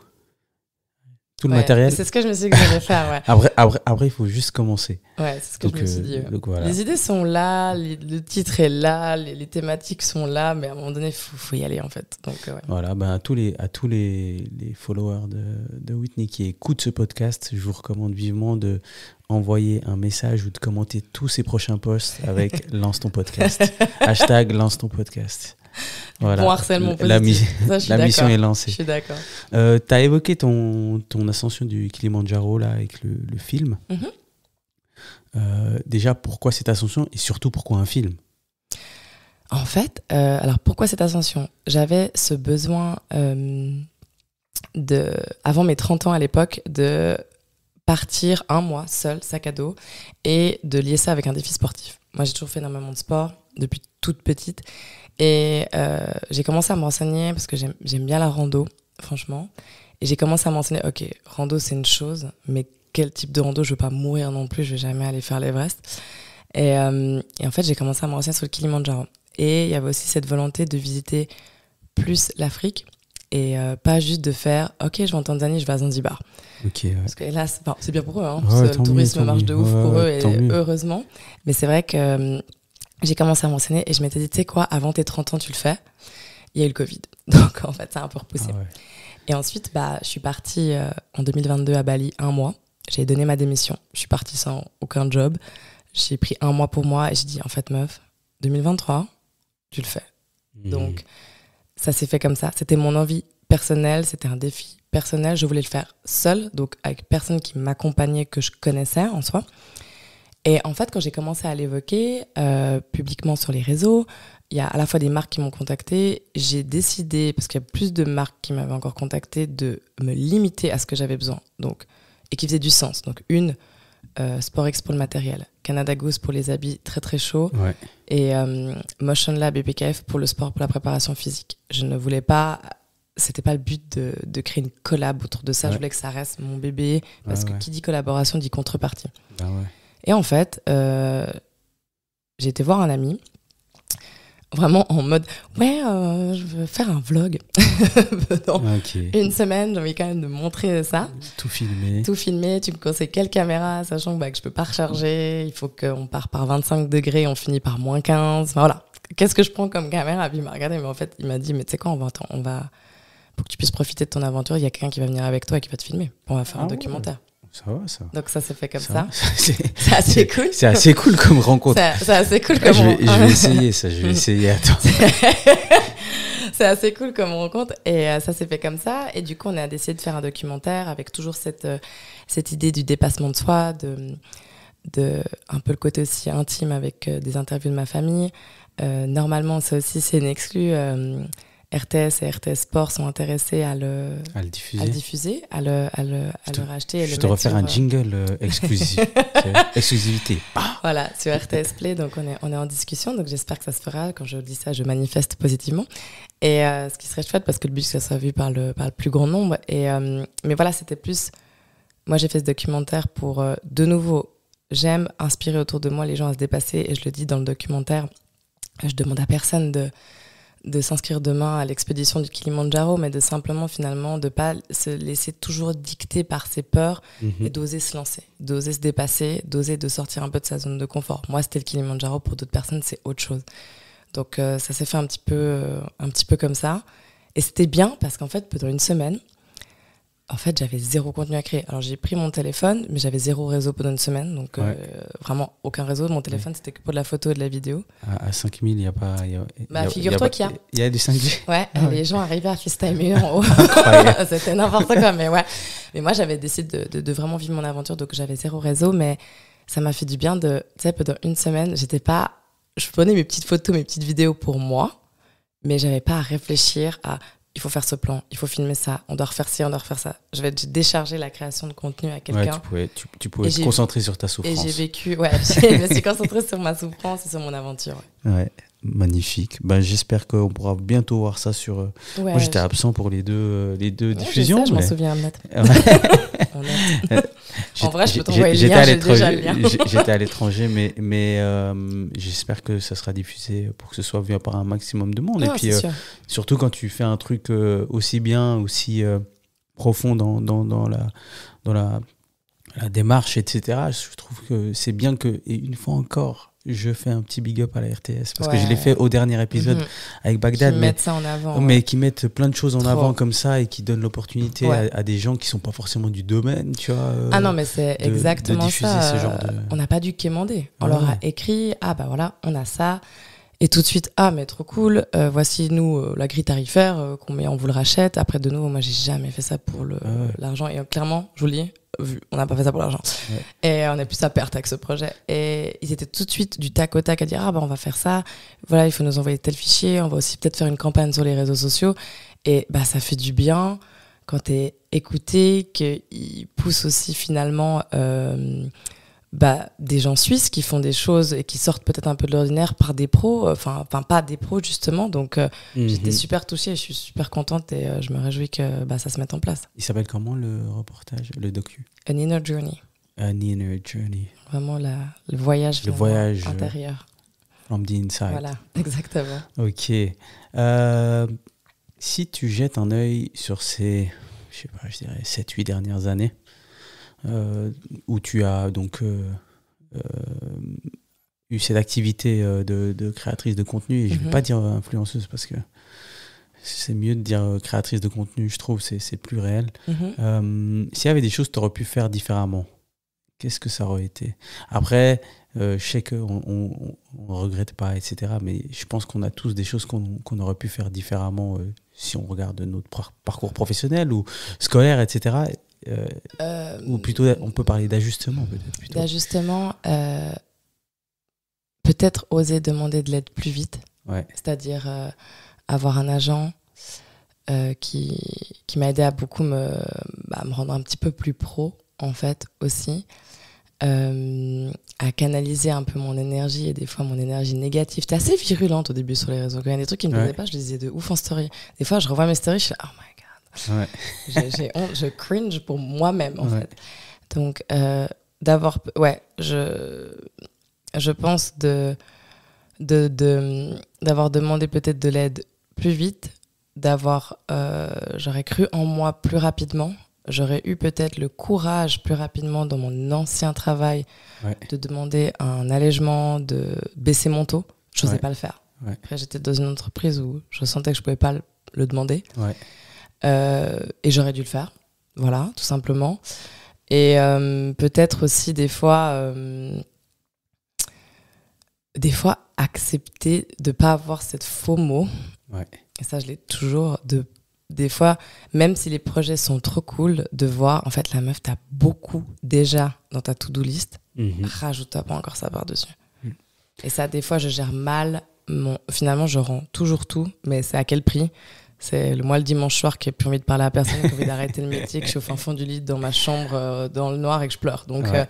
tout le matériel. C'est ce que je me suis dit que j'allais faire. Ouais. après, après, après, il faut juste commencer. Ouais, c'est ce que je me suis euh, dit. donc, Les idées sont là, le titre est là, les, thématiques sont là, mais à un moment donné, il faut, y aller en fait. Donc, euh, Voilà, ben, à tous les, à tous les, les followers de, de, Whitney qui écoutent ce podcast, je vous recommande vivement de envoyer un message ou de commenter tous ses prochains posts avec Lance ton podcast. Hashtag Lance ton podcast. voilà. bon harcèlement positif. La, la mission est lancée. Je suis d'accord. Euh, tu as évoqué ton, ascension du Kilimanjaro là, avec le, film. Mhm. Euh, déjà, pourquoi cette ascension et surtout pourquoi un film En fait, euh, alors pourquoi cette ascension J'avais ce besoin de, avant mes 30 ans à l'époque, de partir un mois seul, sac à dos, et de lier ça avec un défi sportif. Moi, j'ai toujours fait énormément de sport depuis toute petite. Et euh, j'ai commencé à me renseigner parce que j'aime bien la rando, franchement. Et j'ai commencé à me renseigner, ok, rando c'est une chose, mais quel type de rando Je veux pas mourir non plus, je vais jamais aller faire l'Everest. Et, euh, en fait, j'ai commencé à me renseigner sur le Kilimanjaro. Et il y avait aussi cette volonté de visiter plus l'Afrique et euh, pas juste de faire, ok, je vais en Tanzanie, je vais à Zanzibar. Parce que hélas, c'est bien pour eux, hein, le tourisme marche de ouf pour eux, et heureusement. Mais c'est vrai que j'ai commencé à m'enseigner et je m'étais dit, tu sais quoi, avant tes 30 ans, tu le fais. Il y a eu le Covid. Donc, en fait, ça a un peu repoussé. Ah et ensuite, bah, je suis partie euh, en 2022 à Bali un mois. J'ai donné ma démission. Je suis partie sans aucun job. J'ai pris un mois pour moi et j'ai dit, en fait, meuf, 2023, tu le fais. Mmh. Donc, ça s'est fait comme ça. C'était mon envie personnelle, c'était un défi personnel. Je voulais le faire seule, donc avec personne qui m'accompagnait, que je connaissais en soi. Et en fait, quand j'ai commencé à l'évoquer euh, publiquement sur les réseaux, il y a à la fois des marques qui m'ont contacté. J'ai décidé, parce qu'il y a plus de marques qui m'avaient encore contacté, de me limiter à ce que j'avais besoin. Donc, et qui faisait du sens. Donc, une, euh, pour le matériel, Canada Goose pour les habits très très chauds, et euh, Motion Lab et PKF pour le sport, pour la préparation physique. Je ne voulais pas c'était pas le but de, créer une collab autour de ça. Je voulais que ça reste mon bébé parce que qui dit collaboration dit contrepartie. Ah ouais. Et en fait, euh, j'ai été voir un ami, vraiment en mode Ouais, euh, je veux faire un vlog ah, une semaine, j'ai envie quand même de montrer ça. Tout filmer. Tout filmer, tu me conseilles quelle caméra, sachant que, bah, ne je peux pas recharger, il faut qu'on part par 25 degrés, on finit par moins 15. voilà. Qu'est-ce que je prends comme caméra Puis il m'a regardé, mais en fait, il m'a dit Mais tu sais quoi, on va, on va. Pour que tu puisses profiter de ton aventure, il y a quelqu'un qui va venir avec toi et qui va te filmer. On va faire un ah documentaire. Donc ça s'est fait comme ça. C'est assez cool. C'est assez cool comme rencontre. C'est assez cool ah, comme rencontre. Je, vais essayer ça, je vais essayer. C'est assez cool comme rencontre. Et euh, ça s'est fait comme ça. Et du coup, on a décidé de faire un documentaire avec toujours cette, euh, cette idée du dépassement de soi, de, de un peu le côté aussi intime avec euh, des interviews de ma famille. normalement, ça aussi, c'est une exclue RTS et RTS Sport sont intéressés à le, à diffuser. À le à le, à le, racheter. je te refaire un euh, jingle euh, exclusif, exclusivité. Bah voilà, sur RTS Play, donc on est, on est en discussion, donc j'espère que ça se fera. Quand je dis ça, je manifeste positivement. Et euh, ce qui serait chouette, parce que le but, c'est que ça soit vu par le, par le plus grand nombre. Et, mais voilà, c'était plus. Moi, j'ai fait ce documentaire pour, de nouveau, j'aime inspirer autour de moi les gens à se dépasser, et je le dis dans le documentaire, je demande à personne de de s'inscrire demain à l'expédition du Kilimanjaro, mais de simplement finalement de pas se laisser toujours dicter par ses peurs mhm. et d'oser se lancer, d'oser se dépasser, d'oser de sortir un peu de sa zone de confort. Moi, c'était le Kilimanjaro, pour d'autres personnes, c'est autre chose. Donc euh, ça s'est fait un petit peu, euh, un petit peu comme ça, et c'était bien parce qu'en fait, pendant une semaine, en fait, j'avais zéro contenu à créer. Alors, j'ai pris mon téléphone, mais j'avais zéro réseau pendant une semaine. Donc, euh, vraiment, aucun réseau. Mon téléphone, c'était que pour la photo et de la vidéo. À, à 5000, il n'y a pas. Bah, figure-toi qu'il y a. Il y, a du 5G. Ouais, ah les gens arrivaient à FaceTimer en haut. c'était n'importe quoi, mais ouais. Mais moi, j'avais décidé de, de, vraiment vivre mon aventure. Donc, j'avais zéro réseau, mais ça m'a fait du bien de. Tu sais, pendant une semaine, j'étais pas. Je prenais mes petites photos, mes petites vidéos pour moi mais j'avais pas à réfléchir à il faut faire ce plan, il faut filmer ça, on doit refaire ci, on doit refaire ça. Je vais décharger la création de contenu à quelqu'un. tu pouvais, te concentrer sur ta souffrance. Et j'ai vécu, je me suis concentrée sur ma souffrance et sur mon aventure. Ouais, magnifique. Ben, J'espère qu'on pourra bientôt voir ça sur. Euh, moi, j'étais absent pour les deux, euh, les deux diffusions. Je, mais... m'en souviens, En vrai, je peux t'envoyer le J'étais à l'étranger, mais, euh, j'espère que ça sera diffusé pour que ce soit vu par un maximum de monde. Et puis, euh, surtout quand tu fais un truc euh, aussi bien, aussi profond dans, la, la démarche, etc., je trouve que c'est bien que, et une fois encore, je fais un petit big up à la RTS parce que je l'ai fait au dernier épisode mhm. avec Bagdad. mais, en avant, Mais qui mettent plein de choses en avant comme ça et qui donnent l'opportunité à, des gens qui sont pas forcément du domaine, tu vois. Euh, ah non, mais c'est exactement ça. On n'a pas dû quémander. On leur a écrit, ah bah voilà, on a ça. Et tout de suite, ah, mais trop cool, euh, voici nous euh, la grille tarifaire euh, qu'on met, on vous le rachète. Après, de nouveau, moi, j'ai jamais fait ça pour ah l'argent. Et clairement, je vous le dis, on n'a pas fait ça pour l'argent. Et on est plus à perte avec ce projet. Et ils étaient tout de suite du tac au tac à dire, ah, bah, on va faire ça. Voilà, il faut nous envoyer tel fichier. On va aussi peut-être faire une campagne sur les réseaux sociaux. Et bah, ça fait du bien quand tu es écouté, qu'ils poussent aussi finalement bah, des gens suisses qui font des choses et qui sortent peut-être un peu de l'ordinaire par des pros, euh, enfin, enfin pas des pros justement. Donc euh, mhm. j'étais super touchée, je suis super contente et euh, je me réjouis que bah, ça se mette en place. Il s'appelle comment le reportage, le docu An Inner Journey. An Inner Journey. Vraiment la, le voyage, le voyage intérieur. From the inside. Voilà, exactement. ok. si tu jettes un œil sur ces, je sais pas, je dirais 7-8 dernières années, euh, où tu as donc euh, euh, eu cette activité de, créatrice de contenu, et je ne vais mhm. pas dire influenceuse parce que c'est mieux de dire créatrice de contenu, je trouve, c'est plus réel. Mhm. S'il y avait des choses que tu aurais pu faire différemment, qu'est-ce que ça aurait été Après, je sais qu'on ne regrette pas, etc. Mais je pense qu'on a tous des choses qu'on aurait pu faire différemment si on regarde notre parcours professionnel ou scolaire, etc. Euh, Ou plutôt, on peut parler d'ajustement peut-être. D'ajustement, euh, peut-être oser demander de l'aide plus vite. C'est-à-dire euh, avoir un agent qui, qui m'a aidé à beaucoup me, bah, me rendre un petit peu plus pro, en fait, aussi. à canaliser un peu mon énergie et des fois mon énergie négative. J'étais assez virulente au début sur les réseaux. Quand il y a des trucs qui me plaisaient pas, je les disais de ouf en story. Des fois, je revois mes stories, je suis j'ai honte, je cringe pour moi-même, en fait. Donc, euh, d'avoir. Ouais, je, je pense de d'avoir de, d'avoir demandé peut-être de l'aide plus vite, d'avoir. Euh, j'aurais cru en moi plus rapidement. J'aurais eu peut-être le courage plus rapidement dans mon ancien travail de demander un allègement, de baisser mon taux. Je n'osais pas le faire. Après, j'étais dans une entreprise où je sentais que je ne pouvais pas le, le demander. Ouais. Euh, et j'aurais dû le faire, voilà, tout simplement. Et euh, peut-être aussi des fois, euh, des fois accepter de pas avoir cette faux mot. Et ça, je l'ai toujours. De, des fois, même si les projets sont trop cool, de voir, en fait, la meuf, t'as beaucoup déjà dans ta to-do list. Mhm. Rajoute-toi pas encore ça par-dessus. Mhm. Et ça, des fois, je gère mal. Mon... Finalement, je rends toujours tout, mais c'est à quel prix c'est le, mois le dimanche soir qui n'ai plus envie de parler à personne, qui envie d'arrêter le métier, que je suis au fin fond du lit dans ma chambre euh, dans le noir et que je pleure. Donc euh,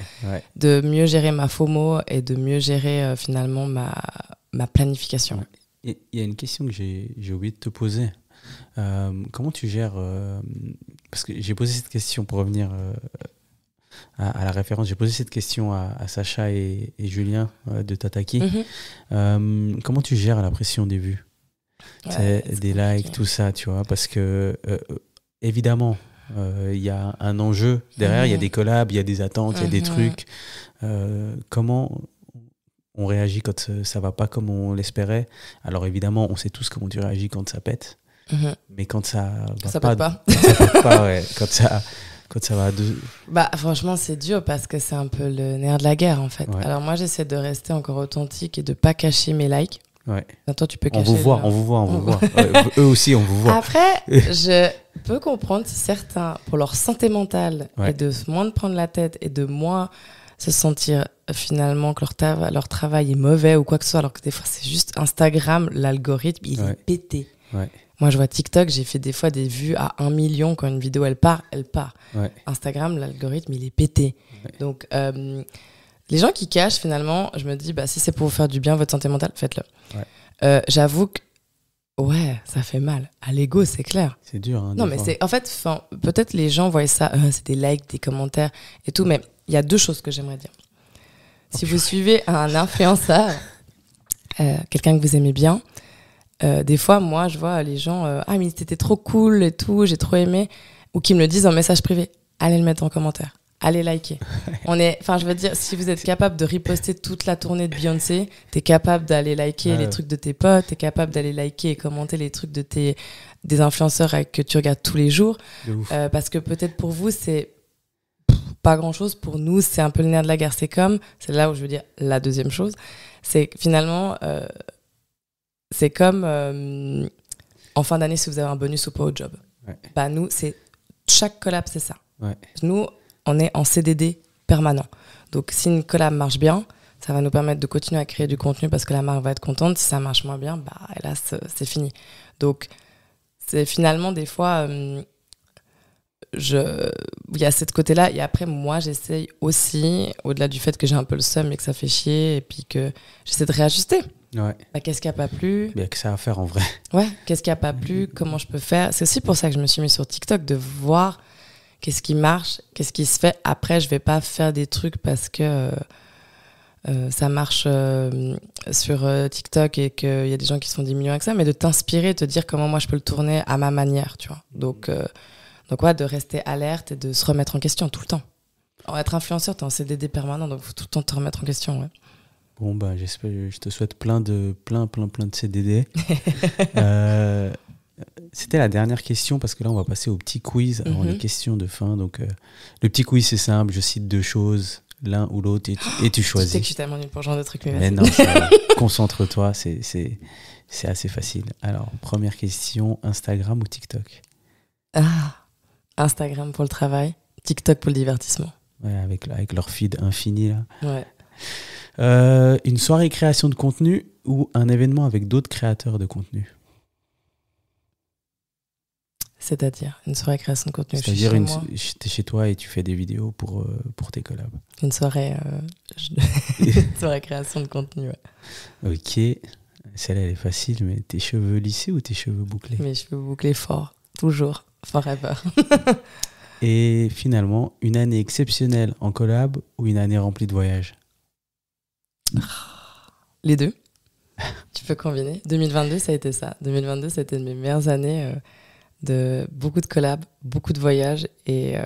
de mieux gérer ma FOMO et de mieux gérer euh, finalement ma, ma planification. Il y a une question que j'ai, oublié de te poser. comment tu gères Parce que j'ai posé cette question pour revenir à, la référence. J'ai posé cette question à, Sacha et, Julien de Tataki. Mhm. comment tu gères la pression des vues des likes, tout ça, tu vois, parce que euh, euh, évidemment, euh, il y a un enjeu derrière, il y a des mhm. collabs, il y a des attentes, il y a des mhm. trucs. comment on réagit quand ça, va pas comme on l'espérait Alors évidemment, on sait tous comment tu réagis quand ça pète, mhm. mais quand ça va ça pas, pas. Quand ça pète pas, ouais, quand ça quand ça va deux Bah franchement c'est dur parce que c'est un peu le nerf de la guerre en fait. Alors moi j'essaie de rester encore authentique et de pas cacher mes likes. Ouais. Attends, tu peux on vous, voit, on vous voit, on vous voit, eux aussi, on vous voit. Après, je peux comprendre si certains, pour leur santé mentale, et de moins de prendre la tête et de moins se sentir euh, finalement que leur, leur travail est mauvais ou quoi que ce soit, alors que des fois, c'est juste Instagram, l'algorithme, il est pété. Moi, je vois TikTok, j'ai fait des fois des vues à 1 million. Quand une vidéo, elle part, elle part. Instagram, l'algorithme, il est pété. Donc, euh, les gens qui cachent, finalement, je me dis, bah, si c'est pour vous faire du bien, votre santé mentale, faites-le. Euh, j'avoue que, ouais, ça fait mal. À l'ego, c'est clair. C'est dur. Hein, non, mais c'est. En fait, peut-être les gens voient ça, euh, c'est des likes, des commentaires et tout, mais il y a deux choses que j'aimerais dire. Si vous suivez un influenceur, euh, quelqu'un que vous aimez bien, des fois, moi, je vois les gens, ah, mais c'était trop cool et tout, j'ai trop aimé, ou qui me le disent en message privé. Allez le mettre en commentaire allez liker. On est, enfin, je veux dire, si vous êtes capable de riposter toute la tournée de Beyoncé, t'es capable d'aller liker les trucs de tes potes, t'es capable d'aller liker et commenter les trucs de tes des influenceurs que tu regardes tous les jours, euh, parce que peut-être pour vous c'est pas grand chose. Pour nous, c'est un peu le nerf de la guerre. C'est comme, c'est là où je veux dire la deuxième chose, c'est finalement, euh, c'est comme euh, en fin d'année si vous avez un bonus ou pas au job. Bah nous, c'est chaque collab, c'est ça. Nous, on est en CDD permanent. Donc si une collab marche bien, ça va nous permettre de continuer à créer du contenu parce que la marque va être contente. Si ça marche moins bien, bah hélas, euh, c'est fini. Donc c'est finalement des fois, euh, je, il y a cette côté-là. Et après, moi, j'essaye aussi, au-delà du fait que j'ai un peu le seum et que ça fait chier, et puis que j'essaie de réajuster. Ouais. Bah, qu'est-ce qui a pas plu Il y a que ça à faire en vrai. Ouais, qu'est-ce qui a pas plu Comment je peux faire C'est aussi pour ça que je me suis mis sur TikTok, de voir qu'est-ce qui marche, qu'est-ce qui se fait. Après, je vais pas faire des trucs parce que euh, euh, ça marche euh, sur TikTok et qu'il y a des gens qui se font des millions avec ça, mais de t'inspirer, te dire comment moi je peux le tourner à ma manière, tu vois. Donc, donc ouais, de rester alerte et de se remettre en question tout le temps. en être influenceur, t'es en CDD permanent, donc faut tout le temps te remettre en question, Bon, bah, j'espère, je te souhaite plein de, plein, plein, plein de CDD. C'était la dernière question parce que là, on va passer au petit quiz. avant mhm. les questions de fin. Donc, euh, le petit quiz, c'est simple. Je cite deux choses, l'un ou l'autre, et, tu, choisis. Tu sais que je suis tellement pour genre de trucs, mais, non, concentre-toi, c'est assez facile. Alors, première question Instagram ou TikTok ah, Instagram pour le travail, TikTok pour le divertissement. Ouais, avec, avec leur feed infini, Ouais. Euh, une soirée création de contenu ou un événement avec d'autres créateurs de contenu c'est-à-dire une soirée création de contenu. C'est-à-dire chez, chez toi et tu fais des vidéos pour, euh, pour tes collabs. Une soirée, euh, soirée création de contenu. Ok, celle-là elle est facile, mais tes cheveux lissés ou tes cheveux bouclés Mes cheveux bouclés fort, toujours, forever. et finalement, une année exceptionnelle en collab ou une année remplie de voyages Les deux. tu peux combiner. 2022, ça a été ça. 2022, c'était une de mes meilleures années. Euh de beaucoup de collabs, beaucoup de voyages et euh,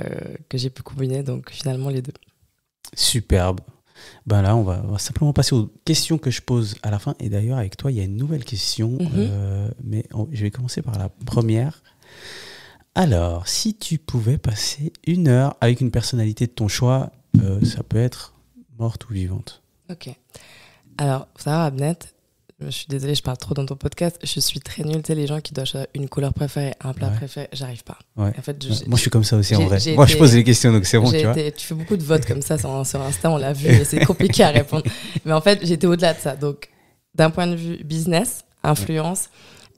que j'ai pu combiner donc finalement les deux. Superbe. Ben là, on va, simplement passer aux questions que je pose à la fin. Et d'ailleurs, avec toi, il y a une nouvelle question, mhm. euh, mais je vais commencer par la première. Alors, si tu pouvais passer une heure avec une personnalité de ton choix, euh, ça peut être morte ou vivante. Ok. Alors, ça va, Abnet, je suis désolée, je parle trop dans ton podcast. Je suis très nulle. Tu sais, les gens qui doivent une couleur préférée, un plat préféré, j'arrive pas. En fait, Moi, je suis comme ça aussi en vrai. Moi, je pose des questions, donc c'est bon. Tu, vois. tu fais beaucoup de votes comme ça sur, sur Insta, on l'a vu, mais c'est compliqué à répondre. Mais en fait, j'étais au-delà de ça. Donc, d'un point de vue business, influence,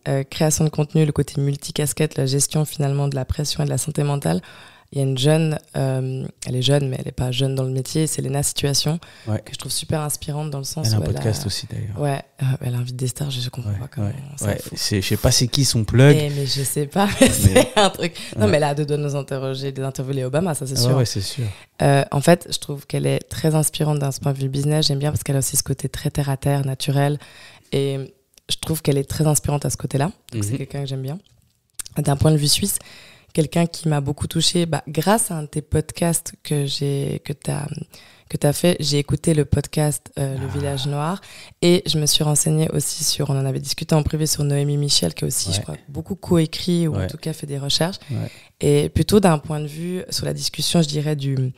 euh, création de contenu, le côté multicasquette, la gestion finalement de la pression et de la santé mentale, il y a une jeune, euh, elle est jeune, mais elle n'est pas jeune dans le métier, c'est Lena Situation, que je trouve super inspirante dans le sens elle a un podcast aussi d'ailleurs. Ouais, euh, elle invite des stars, je comprends pas comment. Ouais, je sais pas c'est qui son plug. Eh, mais je ne sais pas, c'est un truc. Non, mais là, deux de nous interroger, d'interviewer Obama, ça c'est ah sûr. Ouais, c'est sûr. Euh, en fait, je trouve qu'elle est très inspirante d'un point de vue business. J'aime bien parce qu'elle a aussi ce côté très terre à terre, naturel. Et je trouve qu'elle est très inspirante à ce côté-là. Donc c'est mhm. quelqu'un que j'aime bien. D'un point de vue suisse, quelqu'un qui m'a beaucoup touchée, bah, grâce à un de tes podcasts que j'ai, que que fait, j'ai écouté le podcast euh, Le ah. Village Noir et je me suis renseignée aussi sur, on en avait discuté en privé sur Noémie Michel qui a aussi, je crois, beaucoup coécrit ou en tout cas fait des recherches. Et plutôt d'un point de vue sur la discussion, je dirais, du,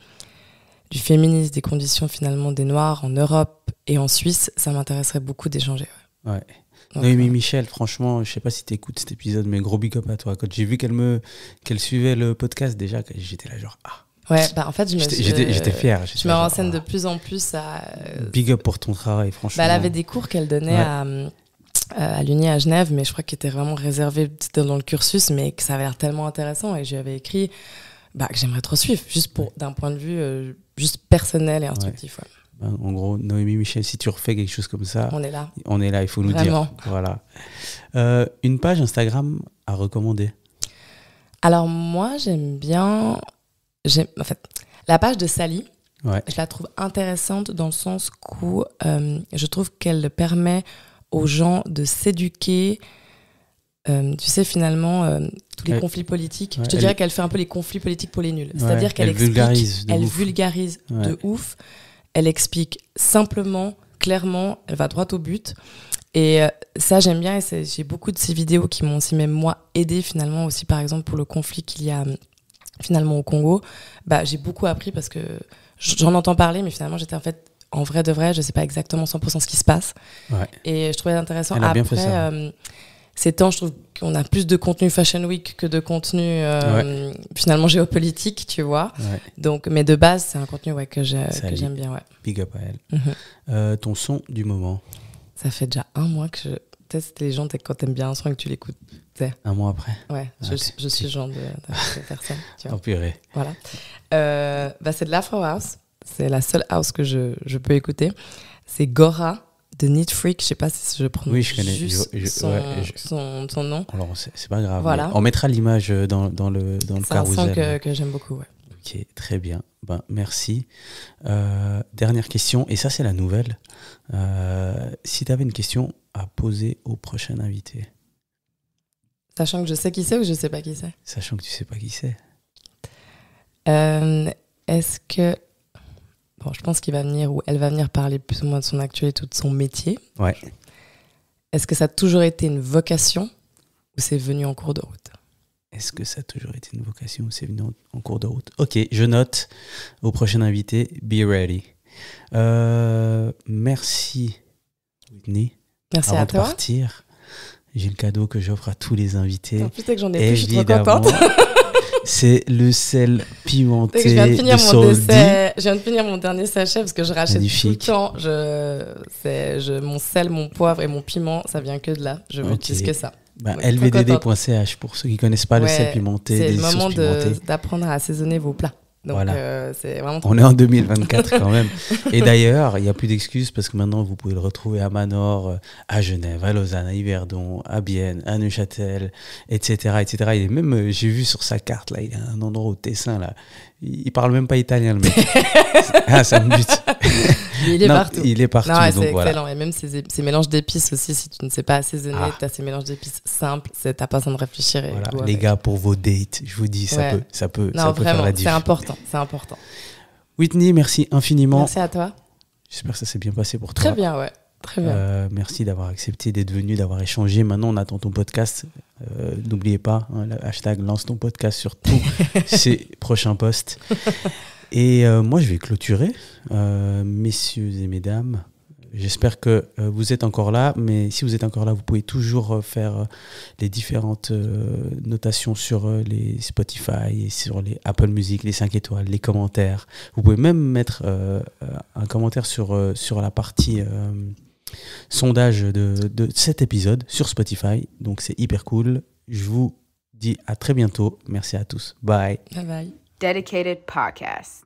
du féminisme, des conditions finalement des Noirs en Europe et en Suisse, ça m'intéresserait beaucoup d'échanger. ouais mais Michel, franchement, je sais pas si tu écoutes cet épisode, mais gros big up à toi. Quand j'ai vu qu'elle me qu'elle suivait le podcast déjà, j'étais là genre ah. Ouais, bah en fait, je me j'étais euh, fier. Je me renseigne de ah. plus en plus à. Euh, big up pour ton travail, franchement. Bah, elle avait des cours qu'elle donnait à. Euh, à l'Uni à Genève, mais je crois qu'ils étaient vraiment réservés dans le cursus, mais que ça avait l'air tellement intéressant. Et j'avais écrit bah, que j'aimerais trop suivre, juste pour d'un point de vue juste personnel et instructif. Ouais. Ben, en gros, Noémie Michel, si tu refais quelque chose comme ça, on est là. On est là, il faut nous dire. Voilà. Euh, une page Instagram à recommander Alors, moi, j'aime bien. En fait, la page de Sally, je la trouve intéressante dans le sens où euh, je trouve qu'elle permet aux mm. gens de s'éduquer. Euh, tu sais, finalement, tous les conflits politiques, je te dirais qu'elle fait un peu les conflits politiques pour les nuls. C'est-à-dire qu'elle vulgarise elle vulgarise de ouf. Elle explique simplement, clairement, elle va droit au but. Et euh, ça, j'aime bien. Et j'ai beaucoup de ces vidéos qui m'ont aussi, même moi, aidé finalement aussi, par exemple, pour le conflit qu'il y a hum, finalement au Congo. Bah, j'ai beaucoup appris parce que j'en entends parler, mais finalement, j'étais en fait, en vrai de vrai, je ne sais pas exactement 100% ce qui se passe. Et je trouvais intéressant. Après, hum, c'est temps, je trouve qu'on a plus de contenu Fashion Week que de contenu euh, finalement géopolitique, tu vois. Donc, mais de base, c'est un contenu que j'aime bien. Big up à elle. Mhm. Euh, ton son du moment Ça fait déjà un mois que je teste les gens quand t'aimes bien un son et que tu l'écoutes. Un mois après Ouais, je, suis genre de, de personne. Empiré. Voilà. Euh, bah, c'est de l'Afro House. C'est la seule house que je peux écouter. C'est Gora de Neat Freak, je sais pas si je prononce juste son, nom. Alors, c'est pas grave. Voilà. On mettra l'image euh, dans, dans, le, dans le carousel. C'est un que, que j'aime beaucoup, ouais. Ok, très bien. Ben, merci. Euh, dernière question, et ça c'est la nouvelle. Euh, si tu avais une question à poser au prochain invité. Sachant que je sais qui c'est ou je sais pas qui c'est Sachant que tu sais pas qui c'est. Est-ce que je pense qu'il va venir ou elle va venir parler plus ou moins de son actualité ou de son métier. Ouais. Est-ce que ça a toujours été une vocation ou c'est venu en cours de route Est-ce que ça a toujours été une vocation ou c'est venu en cours de route Ok, je note au prochain invité, be ready. Euh, merci Whitney. Merci à partir, j'ai le cadeau que j'offre à tous les invités. En plus, que j'en ai plus, je suis trop contente. C'est le sel pimenté. Je viens, de finir mon je viens de finir mon dernier sachet parce que je rachète tout le temps. Je, je, mon sel, mon poivre et mon piment, ça vient que de là. Je ne que ça. lvdd.ch bah, pour ceux qui connaissent pas le sel pimenté. C'est le moment d'apprendre à assaisonner vos plats. Donc euh, c'est vraiment On est en 2024 quand même. Et d'ailleurs, il n'y a plus d'excuses parce que maintenant vous pouvez le retrouver à Manor, euh, à Genève, à Lausanne, à Yverdon, à Bienne, à Neuchâtel, etc., etc. Il même, euh, j'ai vu sur sa carte là, il y a un endroit au Tessin là il parle même pas italien, le mec. ah, ça me bute. il est partout. Il est partout. c'est excellent. Et même ces, mélanges d'épices aussi, si tu ne sais pas assaisonner, ah. tu as ces mélanges d'épices simples, t'as pas besoin de réfléchir. voilà. Les gars, pour vos dates, je vous dis, ça peut, ça peut, faire la C'est important, c'est important. Whitney, merci infiniment. Merci à toi. J'espère que ça s'est bien passé pour toi. Très bien, ouais. Euh, merci d'avoir accepté d'être venu, d'avoir échangé. Maintenant, on attend ton podcast. Euh, n'oubliez pas, hein, hashtag lance ton podcast sur tous ces prochains posts. Et euh, moi, je vais clôturer. messieurs et mesdames, J'espère que vous êtes encore là, mais si vous êtes encore là, vous pouvez toujours faire les différentes notations sur les Spotify, sur les Apple Music, les 5 étoiles, les commentaires. Vous pouvez même mettre un commentaire sur, sur la partie sondage de, cet épisode sur Spotify. Donc c'est hyper cool. Je vous dis à très bientôt. Merci à tous. Bye. Bye bye. Dedicated Podcast.